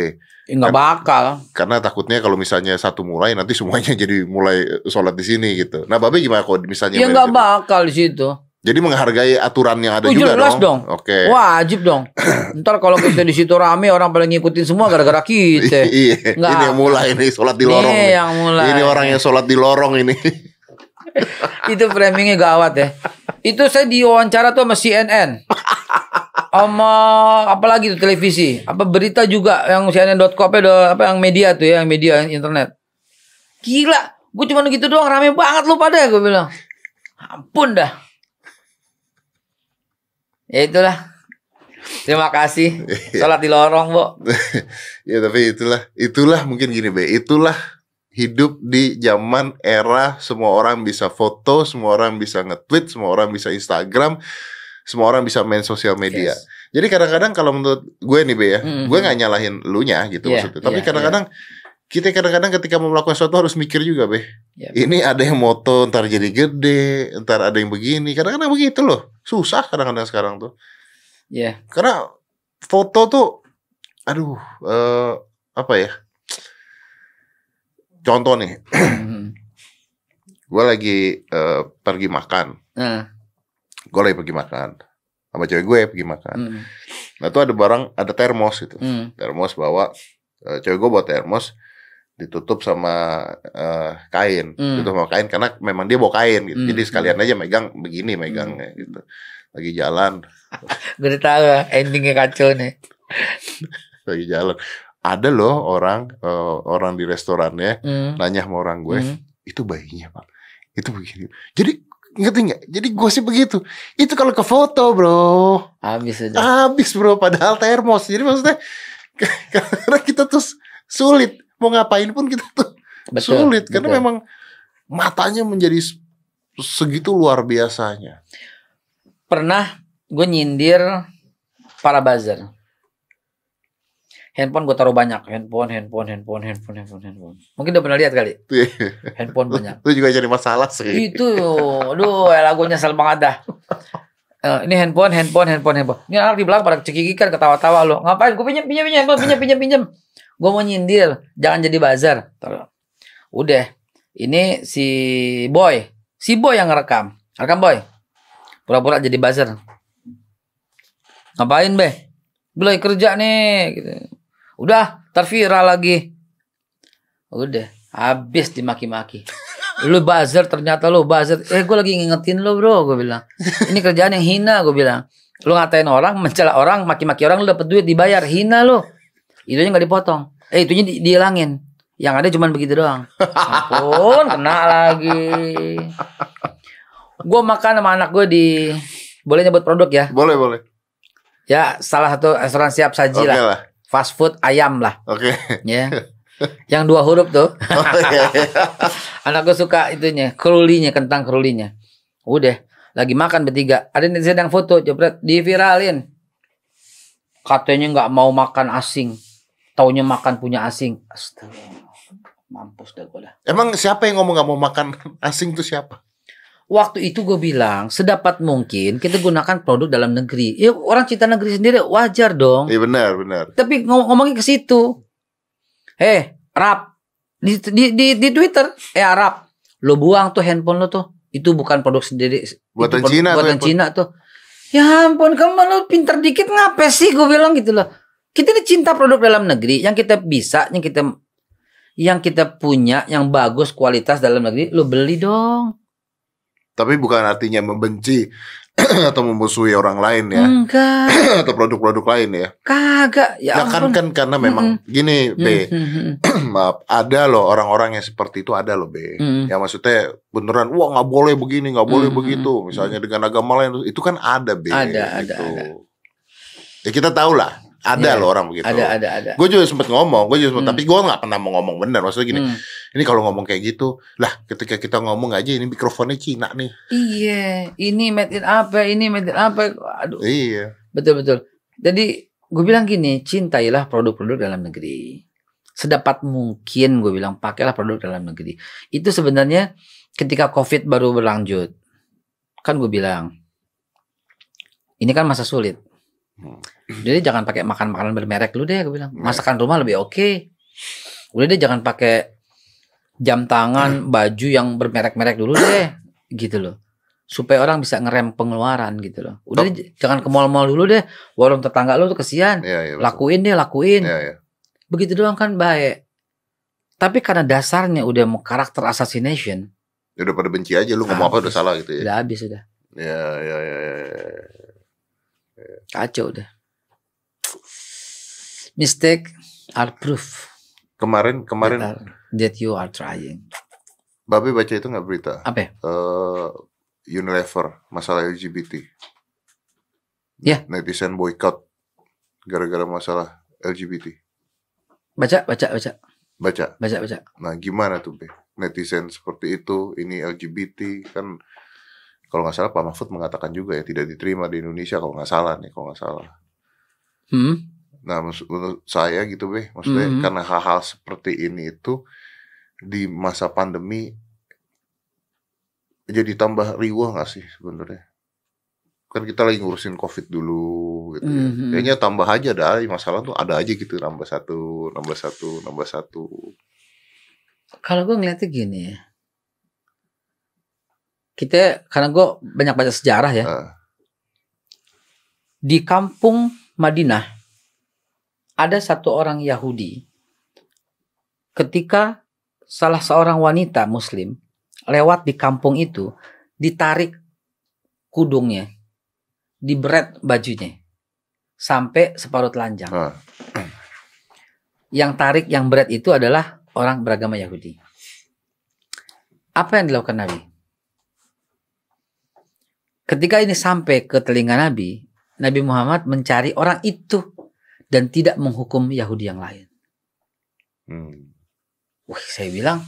Nggak kan bakal. Karena takutnya kalau misalnya satu mulai nanti semuanya jadi mulai sholat di sini gitu. Nah, babe gimana kalau misalnya? Ya nggak bakal di situ jadi menghargai aturan yang ada oh, juga dong. dong. Oke. Okay. Wajib dong. Ntar kalau kita di situ rame orang paling ngikutin semua gara-gara kita. iya. Nggak. Ini yang mulai ini sholat di lorong. Ini yang mulai. Ini orang yang sholat di lorong ini. itu framingnya gawat ya. Itu saya diwawancara tuh sama CNN. Sama apalagi tuh televisi, apa berita juga yang CNN.com ya, apa yang media tuh ya, yang media yang internet. Gila, gue cuma gitu doang rame banget lu pada gue bilang. Ampun dah ya itulah terima kasih salat di lorong bu ya tapi itulah itulah mungkin gini be itulah hidup di zaman era semua orang bisa foto semua orang bisa nge-tweet semua orang bisa Instagram semua orang bisa main sosial media yes. jadi kadang-kadang kalau menurut gue nih be ya mm -hmm. gue nggak nyalahin lu nya gitu yeah, maksudnya tapi kadang-kadang kita kadang-kadang ketika mau melakukan sesuatu harus mikir juga, Beh. Ya, ini ada yang moto, ntar jadi gede, ntar ada yang begini. Kadang-kadang begitu loh. Susah kadang-kadang sekarang tuh. Ya. Karena foto tuh, aduh, uh, apa ya? Contoh nih, hmm. gue lagi uh, pergi makan. Uh. Nah. Gue lagi pergi makan sama cewek gue pergi makan. Uh. Nah tuh ada barang, ada termos itu, uh. termos bawa, uh, cewek gue bawa termos ditutup sama uh, kain, hmm. ditutup sama kain karena memang dia bawa kain gitu. Hmm. Jadi sekalian hmm. aja megang begini megang, hmm. gitu. Lagi jalan. Gue tahu endingnya kacau nih. Lagi jalan. Ada loh orang uh, orang di restorannya hmm. nanya sama orang gue, hmm. itu bayinya, Pak. Itu begini. Jadi ngerti nggak? Jadi gue sih begitu. Itu kalau ke foto, Bro. Habis aja. Habis, Bro, padahal termos. Jadi maksudnya karena kita terus sulit mau ngapain pun kita tuh betul, sulit betul. karena memang matanya menjadi segitu luar biasanya. Pernah gue nyindir para buzzer. Handphone gue taruh banyak, handphone, handphone, handphone, handphone, handphone, handphone. Mungkin udah pernah lihat kali. Iya. handphone banyak. Itu juga jadi masalah sih. Itu, aduh, lagunya gue nyesel banget dah. Uh, ini handphone, handphone, handphone, handphone. Ini anak di belakang pada cekikikan ketawa-tawa lo. Ngapain? Gue pinjam, pinjam, pinjam, pinjam, pinjam, pinjam gue mau nyindir jangan jadi buzzer udah ini si boy si boy yang ngerekam rekam boy pura-pura jadi buzzer ngapain be belum kerja nih gitu. udah terfira lagi udah habis dimaki-maki lu buzzer ternyata lu buzzer eh gue lagi ngingetin lu bro gue bilang ini kerjaan yang hina gue bilang lu ngatain orang mencela orang maki-maki orang lu dapet duit dibayar hina lu itunya nggak dipotong eh itunya di dihilangin yang ada cuman begitu doang ampun kena lagi gue makan sama anak gue di boleh nyebut produk ya boleh boleh ya salah satu restoran siap saji okay lah. lah fast food ayam lah oke okay. ya yang dua huruf tuh oh, iya, iya. anak gue suka itunya kerulinya kentang kerulinya udah lagi makan bertiga ada yang sedang foto di diviralin katanya nggak mau makan asing taunya makan punya asing. Astaga, mampus dah gue lah. Emang siapa yang ngomong gak mau makan asing tuh siapa? Waktu itu gue bilang sedapat mungkin kita gunakan produk dalam negeri. Ya orang cinta negeri sendiri wajar dong. Iya benar benar. Tapi ngom ngomongin ke situ. Heh, rap di, di, di, di Twitter, eh Arab, lo buang tuh handphone lo tuh. Itu bukan produk sendiri. Buatan Cina. Buatan Cina tuh. Ya ampun, kamu lo pinter dikit ngapain sih? Gue bilang gitu loh kita ini cinta produk dalam negeri yang kita bisa, yang kita yang kita punya, yang bagus kualitas dalam negeri, lo beli dong. Tapi bukan artinya membenci atau memusuhi orang lain ya. Enggak. atau produk-produk lain ya. Kagak. Ya, ya kan kan karena memang mm -hmm. gini, B. Mm -hmm. Maaf, ada loh orang-orang yang seperti itu ada loh, B. Mm -hmm. Ya maksudnya beneran wah nggak boleh begini, nggak boleh mm -hmm. begitu. Misalnya mm -hmm. dengan agama lain itu kan ada, B. Ada, gitu. ada, ada. Ya kita tahu lah ada yeah. loh orang begitu. Ada, ada, ada. Gue juga sempet ngomong, gue juga sempet, hmm. tapi gue gak pernah mau ngomong bener. Maksudnya gini, hmm. ini kalau ngomong kayak gitu, lah ketika kita ngomong aja ini mikrofonnya Cina nih. Iya, ini made in apa, ini made in apa, aduh. Iya. Betul betul. Jadi gue bilang gini, cintailah produk-produk dalam negeri. Sedapat mungkin gue bilang pakailah produk dalam negeri. Itu sebenarnya ketika COVID baru berlanjut, kan gue bilang, ini kan masa sulit Hmm. Jadi jangan pakai makan makanan bermerek lu deh, aku bilang. Iya. Masakan rumah lebih oke. Okay. Udah deh jangan pakai jam tangan, hmm. baju yang bermerek-merek dulu deh, gitu loh. Supaya orang bisa ngerem pengeluaran gitu loh. Udah deh, jangan ke mall-mall dulu deh. Warung tetangga lu tuh kesian. Ya, ya, lakuin deh, lakuin. Ya, ya. Begitu doang kan baik. Tapi karena dasarnya udah mau karakter assassination. Ya udah pada benci aja lu ngomong apa udah salah gitu ya. Udah habis udah. Ya ya ya ya. Kacau deh. Mistake are proof. Kemarin kemarin that, are, that you are trying. Babe baca itu nggak berita? Apa? Uh, Unilever masalah LGBT. Ya. Yeah. Netizen boycott gara-gara masalah LGBT. Baca, baca, baca. Baca. Baca, baca. Nah, gimana tuh, Be? Netizen seperti itu, ini LGBT kan kalau nggak salah Pak Mahfud mengatakan juga ya tidak diterima di Indonesia kalau nggak salah nih kalau nggak salah. Hmm. Nah menurut saya gitu be, maksudnya hmm. karena hal-hal seperti ini itu di masa pandemi jadi tambah riwah nggak sih sebenarnya? Kan kita lagi ngurusin COVID dulu gitu ya. Hmm. hmm. Kayaknya tambah aja dah. masalah tuh ada aja gitu nambah satu, nambah satu, nambah satu. Kalau gue ngeliatnya gini ya kita karena gue banyak baca sejarah ya. Ah. Di kampung Madinah ada satu orang Yahudi. Ketika salah seorang wanita Muslim lewat di kampung itu, ditarik kudungnya, diberet bajunya sampai separuh telanjang. Uh. Ah. Yang tarik, yang berat itu adalah orang beragama Yahudi. Apa yang dilakukan Nabi? Ketika ini sampai ke telinga Nabi, Nabi Muhammad mencari orang itu dan tidak menghukum Yahudi yang lain. Hmm. Wah, saya bilang,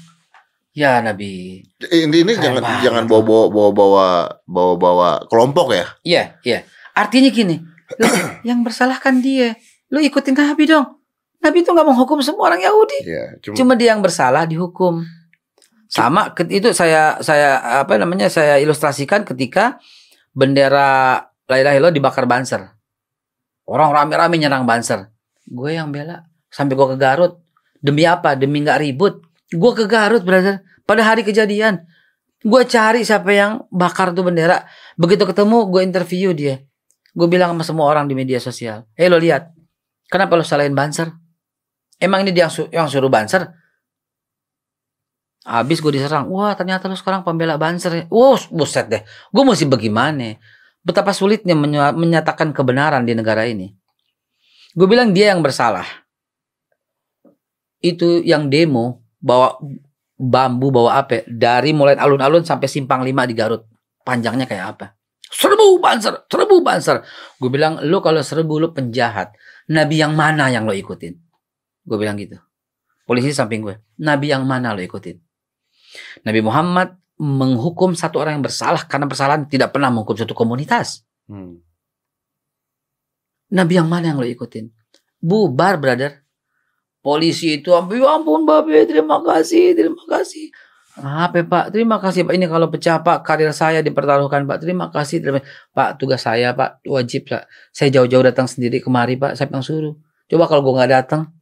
ya Nabi. Ini, ini jangan banget. jangan bawa bawa bawa bawa bawa bawa kelompok ya? Iya, iya. Artinya gini, yang bersalahkan dia. Lu ikutin Nabi dong. Nabi itu nggak menghukum semua orang Yahudi. Yeah, cuma, cuma dia yang bersalah dihukum. Sama itu saya saya apa namanya saya ilustrasikan ketika bendera Laila Hilo dibakar Banser. Orang rame-rame nyerang Banser. Gue yang bela sampai gue ke Garut. Demi apa? Demi nggak ribut. Gue ke Garut, brother. Pada hari kejadian, gue cari siapa yang bakar tuh bendera. Begitu ketemu, gue interview dia. Gue bilang sama semua orang di media sosial, "Eh lo lihat, kenapa lo salahin Banser? Emang ini dia yang, su yang suruh Banser? Habis gue diserang, wah ternyata lu sekarang pembela Banser. wos buset deh. Gue mesti bagaimana? Betapa sulitnya menyatakan kebenaran di negara ini. Gue bilang dia yang bersalah. Itu yang demo bawa bambu bawa apa? Dari mulai alun-alun sampai simpang lima di Garut. Panjangnya kayak apa? Serbu Banser, serbu Banser. Gue bilang lu kalau serbu lu penjahat. Nabi yang mana yang lo ikutin? Gue bilang gitu. Polisi samping gue. Nabi yang mana lo ikutin? Nabi Muhammad menghukum satu orang yang bersalah karena persalahan tidak pernah menghukum satu komunitas. Hmm. Nabi yang mana yang lo ikutin? Bubar, brother. Polisi itu, ya ampun, ampun, babe, ya, terima kasih, terima kasih. Apa Pak? Terima kasih Pak. Ini kalau pecah Pak, karir saya dipertaruhkan Pak. Terima kasih. Terima... Pak, tugas saya Pak, wajib Pak. Saya jauh-jauh datang sendiri kemari Pak. Saya yang suruh. Coba kalau gue nggak datang,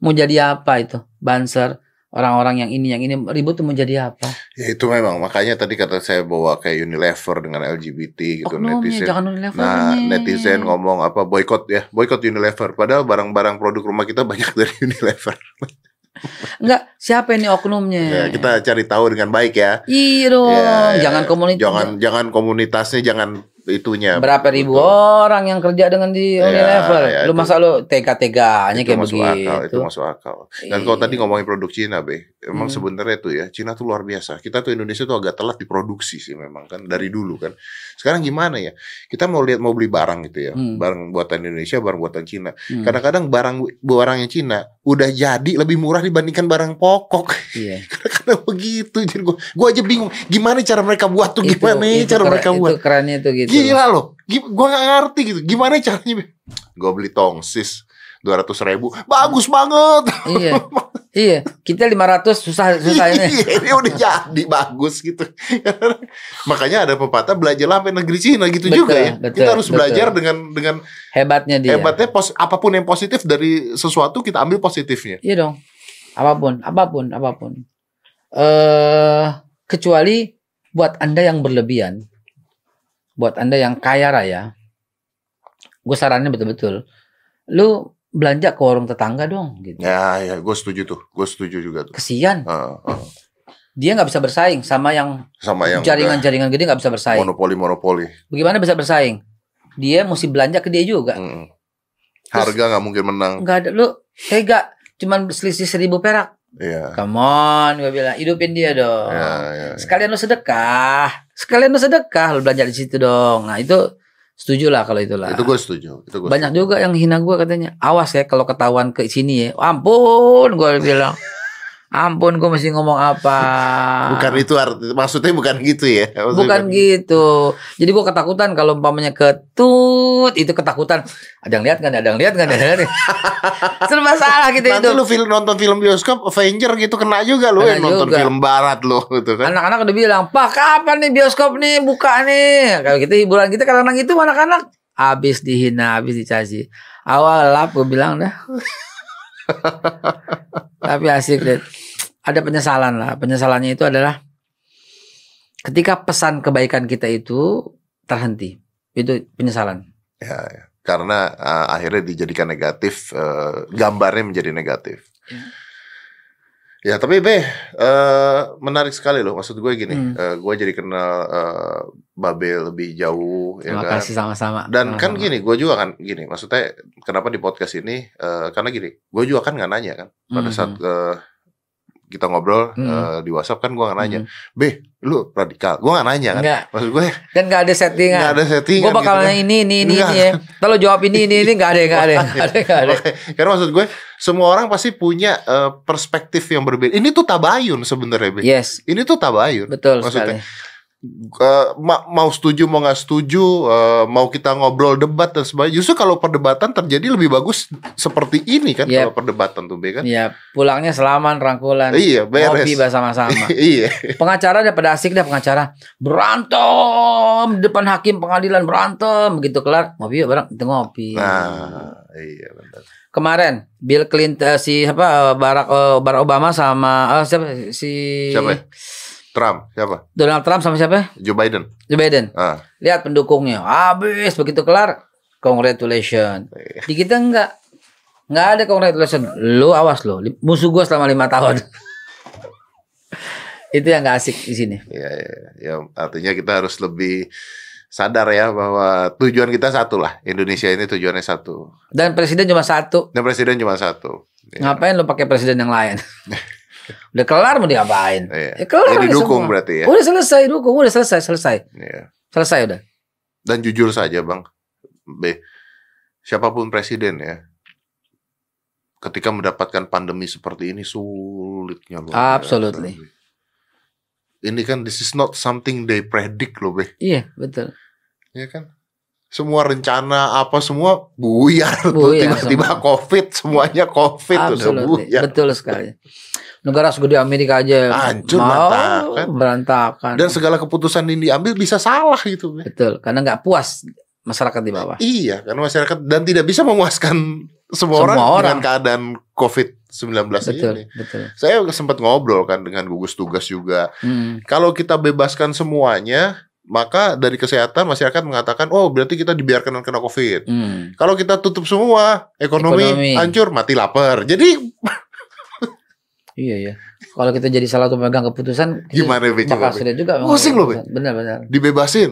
mau jadi apa itu? Banser, orang-orang yang ini yang ini ribut tuh menjadi apa? Ya itu memang makanya tadi kata saya bahwa kayak Unilever dengan LGBT gitu Oknumnya, oh, netizen. Jangan Unilever nah ini. netizen ngomong apa boykot ya boykot Unilever padahal barang-barang produk rumah kita banyak dari Unilever. Enggak, siapa ini oknumnya? Ya, kita cari tahu dengan baik ya. Iya dong, ya, ya. jangan komunitas. Jangan jangan komunitasnya jangan itunya. Berapa betul. ribu orang yang kerja dengan di Unilever. Ya, ya, lu itu, masa lu tega-teganya kayak masuk begitu. Akal, itu masuk akal. Dan kalau tadi iya. ngomongin produk Cina, Be, emang hmm. sebenarnya tuh ya, Cina tuh luar biasa. Kita tuh Indonesia tuh agak telat diproduksi sih memang kan dari dulu kan. Sekarang gimana ya? Kita mau lihat mau beli barang gitu ya, hmm. barang buatan Indonesia, barang buatan Cina. Hmm. Kadang-kadang hmm. barang barang yang Cina udah jadi lebih murah dibandingkan barang pokok. Iya. karena begitu. Jadi gua gua aja bingung gimana cara mereka buat tuh itu, gimana itu, cara keren, mereka buat. Itu kerennya tuh gitu gila gitu. loh gue gak ngerti gitu gimana caranya gue beli tongsis dua ratus ribu bagus banget iya iya kita lima ratus susah susah ini iya, ini udah jadi bagus gitu makanya ada pepatah belajar sampai negeri Cina gitu betul, juga ya betul, kita harus betul. belajar dengan dengan hebatnya dia hebatnya pos, apapun yang positif dari sesuatu kita ambil positifnya iya dong apapun apapun apapun eh uh, kecuali buat anda yang berlebihan buat anda yang kaya raya gue sarannya betul-betul lu belanja ke warung tetangga dong gitu ya ya gue setuju tuh gue setuju juga tuh kesian uh, uh. dia nggak bisa bersaing sama yang sama yang jaringan-jaringan gede nggak bisa bersaing monopoli monopoli bagaimana bisa bersaing dia mesti belanja ke dia juga hmm. harga nggak mungkin menang nggak ada lu tega cuman selisih seribu perak Iya. Yeah. Come on, gue bilang hidupin dia dong. Yeah, yeah, yeah. Sekalian lu sedekah sekalian sedekah lo belanja di situ dong. Nah, itu setuju lah kalau itulah. Itu gue setuju. Itu gua Banyak setuju. juga yang hina gue katanya. Awas ya kalau ketahuan ke sini ya. Ampun gue bilang. Ampun, gue mesti ngomong apa? bukan itu arti, maksudnya bukan gitu ya? Maksudnya bukan gitu. Jadi gue ketakutan kalau umpamanya ketut itu ketakutan. Ada yang lihat nggak? Ada yang lihat nggak? Ada Serba salah gitu Nanti itu. Nanti lu film, nonton film bioskop Avenger gitu kena juga lu yang eh, nonton film barat lu gitu kan. Anak-anak udah bilang, "Pak, kapan nih bioskop nih buka nih?" Kalau kita hiburan kita karena anak itu anak-anak habis dihina, habis dicaci. Awal lap gue bilang dah. Tapi asik deh ada penyesalan lah. Penyesalannya itu adalah ketika pesan kebaikan kita itu terhenti. Itu penyesalan. Ya, ya. karena uh, akhirnya dijadikan negatif, uh, gambarnya menjadi negatif. Ya. Ya tapi be uh, menarik sekali loh maksud gue gini, hmm. uh, gue jadi kenal uh, Babe lebih jauh. Ya Terima ya kan? kasih sama-sama. Dan kan sama-sama. kan gini, gue juga kan gini, maksudnya kenapa di podcast ini? Uh, karena gini, gue juga kan nggak nanya kan pada hmm. saat uh, kita ngobrol mm. uh, di WhatsApp kan gue nggak nanya, mm. B, lu radikal, gue gak nanya kan, Enggak. maksud gue ya? dan gak ada settingan, gak ada settingan, gue gitu bakal gitu, kan? ini ini ini ini, ya. kalau jawab ini ini ini gak ada gak ada, gak ada, gak ada. karena maksud gue semua orang pasti punya uh, perspektif yang berbeda, ini tuh tabayun sebenarnya, B, yes, ini tuh tabayun, betul maksudnya. Sekali Eh, mau setuju mau nggak setuju eh, mau kita ngobrol debat dan sebagainya justru kalau perdebatan terjadi lebih bagus seperti ini kan yep. kalau perdebatan tuh kan iya pulangnya selaman rangkulan iya beres ngopi bersama-sama iya pengacara udah pada asik dah pengacara berantem depan hakim pengadilan berantem begitu kelar ngopi ya bareng itu ngopi nah iya benar kemarin Bill Clinton eh, si apa Barack Obama sama oh, siapa si siapa Trump siapa? Donald Trump sama siapa? Joe Biden. Joe Biden. Ah. Lihat pendukungnya. Habis begitu kelar, congratulations. Eh. Di kita enggak. Enggak ada congratulation Lu awas lo. Musuh gua selama lima tahun. Itu yang gak asik di sini. Ya, ya, ya, artinya kita harus lebih sadar ya bahwa tujuan kita satu lah. Indonesia ini tujuannya satu. Dan presiden cuma satu. Dan presiden cuma satu. Ya. Ngapain lo pakai presiden yang lain? Udah kelar mau diapain? Iya. Ya kelar Jadi dukung semua. berarti ya. Udah selesai dukung, udah selesai, selesai. Iya. Selesai udah. Dan jujur saja, Bang. B. Siapapun presiden ya, ketika mendapatkan pandemi seperti ini sulitnya loh. Absolutely. Ya. Ini kan this is not something they predict loh, Be. Iya, betul. Iya kan? Semua rencana apa semua buyar, buyar tiba-tiba semua. Covid, semuanya Covid Absolutely. udah buyar. Betul sekali negara segede Amerika aja hancur berantakan. berantakan. Dan segala keputusan yang diambil bisa salah gitu. Betul, karena nggak puas masyarakat di bawah. Iya, karena masyarakat dan tidak bisa memuaskan semua, semua orang, orang dengan keadaan COVID-19 betul, ini. Betul. Saya sempat ngobrol kan dengan gugus tugas juga. Hmm. Kalau kita bebaskan semuanya, maka dari kesehatan masyarakat mengatakan oh berarti kita dibiarkan kena covid hmm. kalau kita tutup semua ekonomi, ekonomi hancur mati lapar jadi Iya ya. Kalau kita jadi salah satu pemegang keputusan, gimana kita bakal sulit juga. Pusing loh, benar-benar. Dibebasin,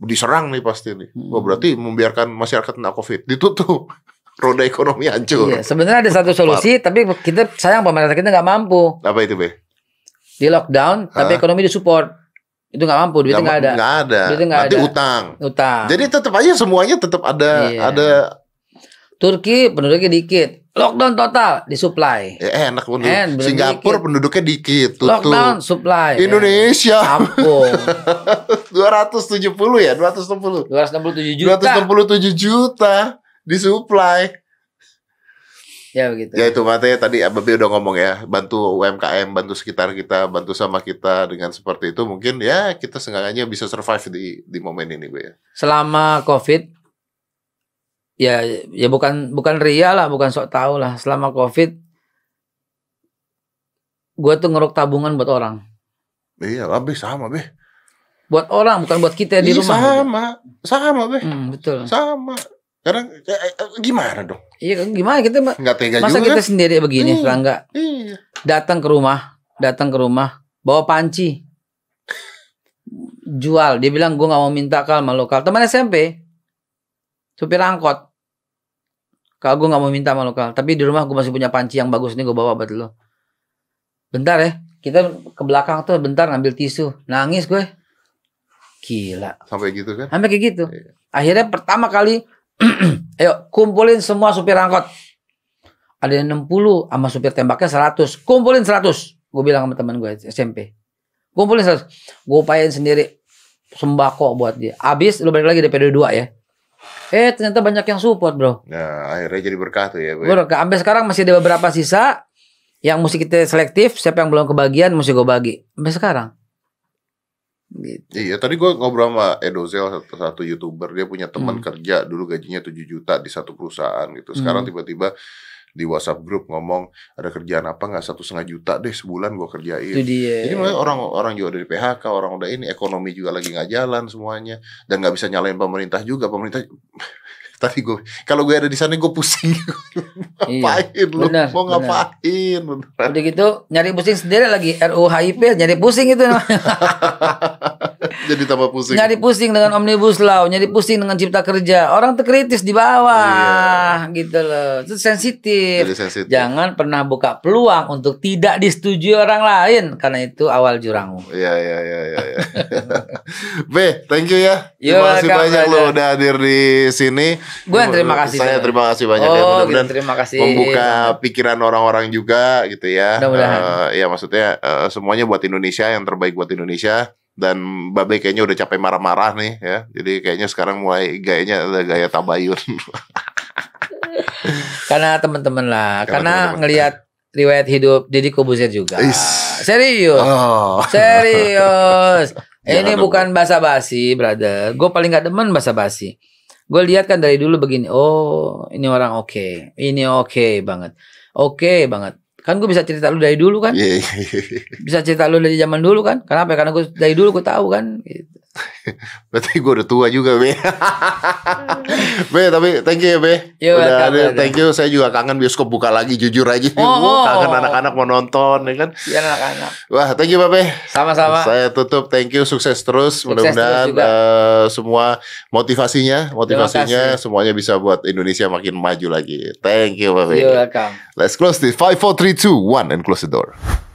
diserang nih pasti nih. Hmm. Oh, berarti membiarkan masyarakat kena covid ditutup, roda ekonomi hancur. Iya, sebenarnya ada satu solusi, tapi kita sayang pemerintah kita nggak mampu. Apa itu be? Di lockdown, Hah? tapi ekonomi disupport itu nggak mampu duitnya nggak ada nggak ada duitnya gak nanti ada. utang utang jadi tetap aja semuanya tetap ada iya. ada Turki penduduknya dikit. Lockdown total disuplai. Ya, enak pun, And, Singapura dikit. penduduknya dikit. Tutup. Lockdown supply. Indonesia. Kampung. 270 ya, 260. 267 juta. 267 juta disuplai. Ya begitu. Ya itu mate tadi Babe udah ngomong ya, bantu UMKM, bantu sekitar kita, bantu sama kita dengan seperti itu mungkin ya kita seenggaknya bisa survive di di momen ini gue ya. Selama Covid ya ya bukan bukan ria lah bukan sok tau lah selama covid gue tuh ngeruk tabungan buat orang iya lebih sama be buat orang bukan buat kita di iya, rumah sama gitu. sama be hmm, betul sama karena eh, eh, eh, gimana dong iya gimana kita nggak tega masa juga. kita sendiri begini hmm, iya, serangga iya. datang ke rumah datang ke rumah bawa panci jual dia bilang gue nggak mau minta kal sama lokal teman SMP supir angkot kalau gue nggak mau minta sama lo kal. tapi di rumah gue masih punya panci yang bagus nih gue bawa buat lo. Bentar ya, kita ke belakang tuh bentar ngambil tisu. Nangis gue. Gila. Sampai gitu kan? Sampai kayak gitu. Iya. Akhirnya pertama kali ayo kumpulin semua supir angkot. Ada yang 60 sama supir tembaknya 100. Kumpulin 100. Gue bilang sama teman gue SMP. Kumpulin 100. Gue upayain sendiri sembako buat dia. Abis lu balik lagi DPD 2 ya. Eh ternyata banyak yang support bro. Nah akhirnya jadi berkah tuh ya. ya. Bro, Sampai sekarang masih ada beberapa sisa yang mesti kita selektif. Siapa yang belum kebagian mesti gue bagi. Sampai sekarang. Gitu. Iya tadi gue ngobrol sama Edozel satu, satu youtuber dia punya teman hmm. kerja dulu gajinya 7 juta di satu perusahaan gitu. Sekarang hmm. tiba-tiba hmm di WhatsApp grup ngomong ada kerjaan apa nggak satu setengah juta deh sebulan gue kerjain. Itu dia. Jadi orang orang juga dari PHK, orang udah ini ekonomi juga lagi nggak jalan semuanya dan nggak bisa nyalain pemerintah juga pemerintah. Tadi gue kalau gue ada di sana gue pusing. Iya, ngapain iya, lu? Bener, mau ngapain? Bener. Udah gitu nyari pusing sendiri lagi RUHIP nyari pusing itu. jadi tambah pusing. Nyari pusing dengan omnibus law, nyari pusing dengan cipta kerja. Orang terkritis di bawah iya. gitu loh. Itu sensitif. Jadi sensitif. Jangan pernah buka peluang untuk tidak disetujui orang lain karena itu awal jurangmu. Iya iya iya iya. Ya. B, thank you ya. Terima kasih banyak lo udah hadir di sini. Gue terima kasih. Saya terima kasih banyak ya. oh, ya. Mudah-mudahan terima kasih. Membuka pikiran orang-orang juga gitu ya. mudah Uh, eh, ya maksudnya uh, semuanya buat Indonesia yang terbaik buat Indonesia dan Babe kayaknya udah capek marah-marah nih ya. Jadi kayaknya sekarang mulai gayanya ada gaya tabayun. karena teman-teman lah, karena, karena temen -temen. ngelihat riwayat hidup jadi Kobuzer juga. Is. Serius. Oh. Serius. Ini bukan basa-basi, brother. Gue paling gak demen basa-basi. Gue lihat kan dari dulu begini, oh ini orang oke, okay. ini oke okay banget, oke okay banget. Kan gue bisa cerita lu dari dulu kan. Iya, iya, iya. Bisa cerita lu dari zaman dulu kan. Kenapa? Karena gue dari dulu gue tahu kan. Gitu. Berarti gue udah tua juga Be hmm. Be tapi thank you ya Be Yo, Udah ada thank you Saya juga kangen bioskop buka lagi Jujur aja oh, oh. oh. kangen anak-anak mau nonton ya kan Iya anak-anak Wah thank you Pak Be Sama-sama Saya tutup thank you Sukses terus Mudah-mudahan uh, semua motivasinya Motivasinya semuanya bisa buat Indonesia makin maju lagi Thank you Pak Be You're welcome Let's close this 5, 4, 3, 2, 1 and close the door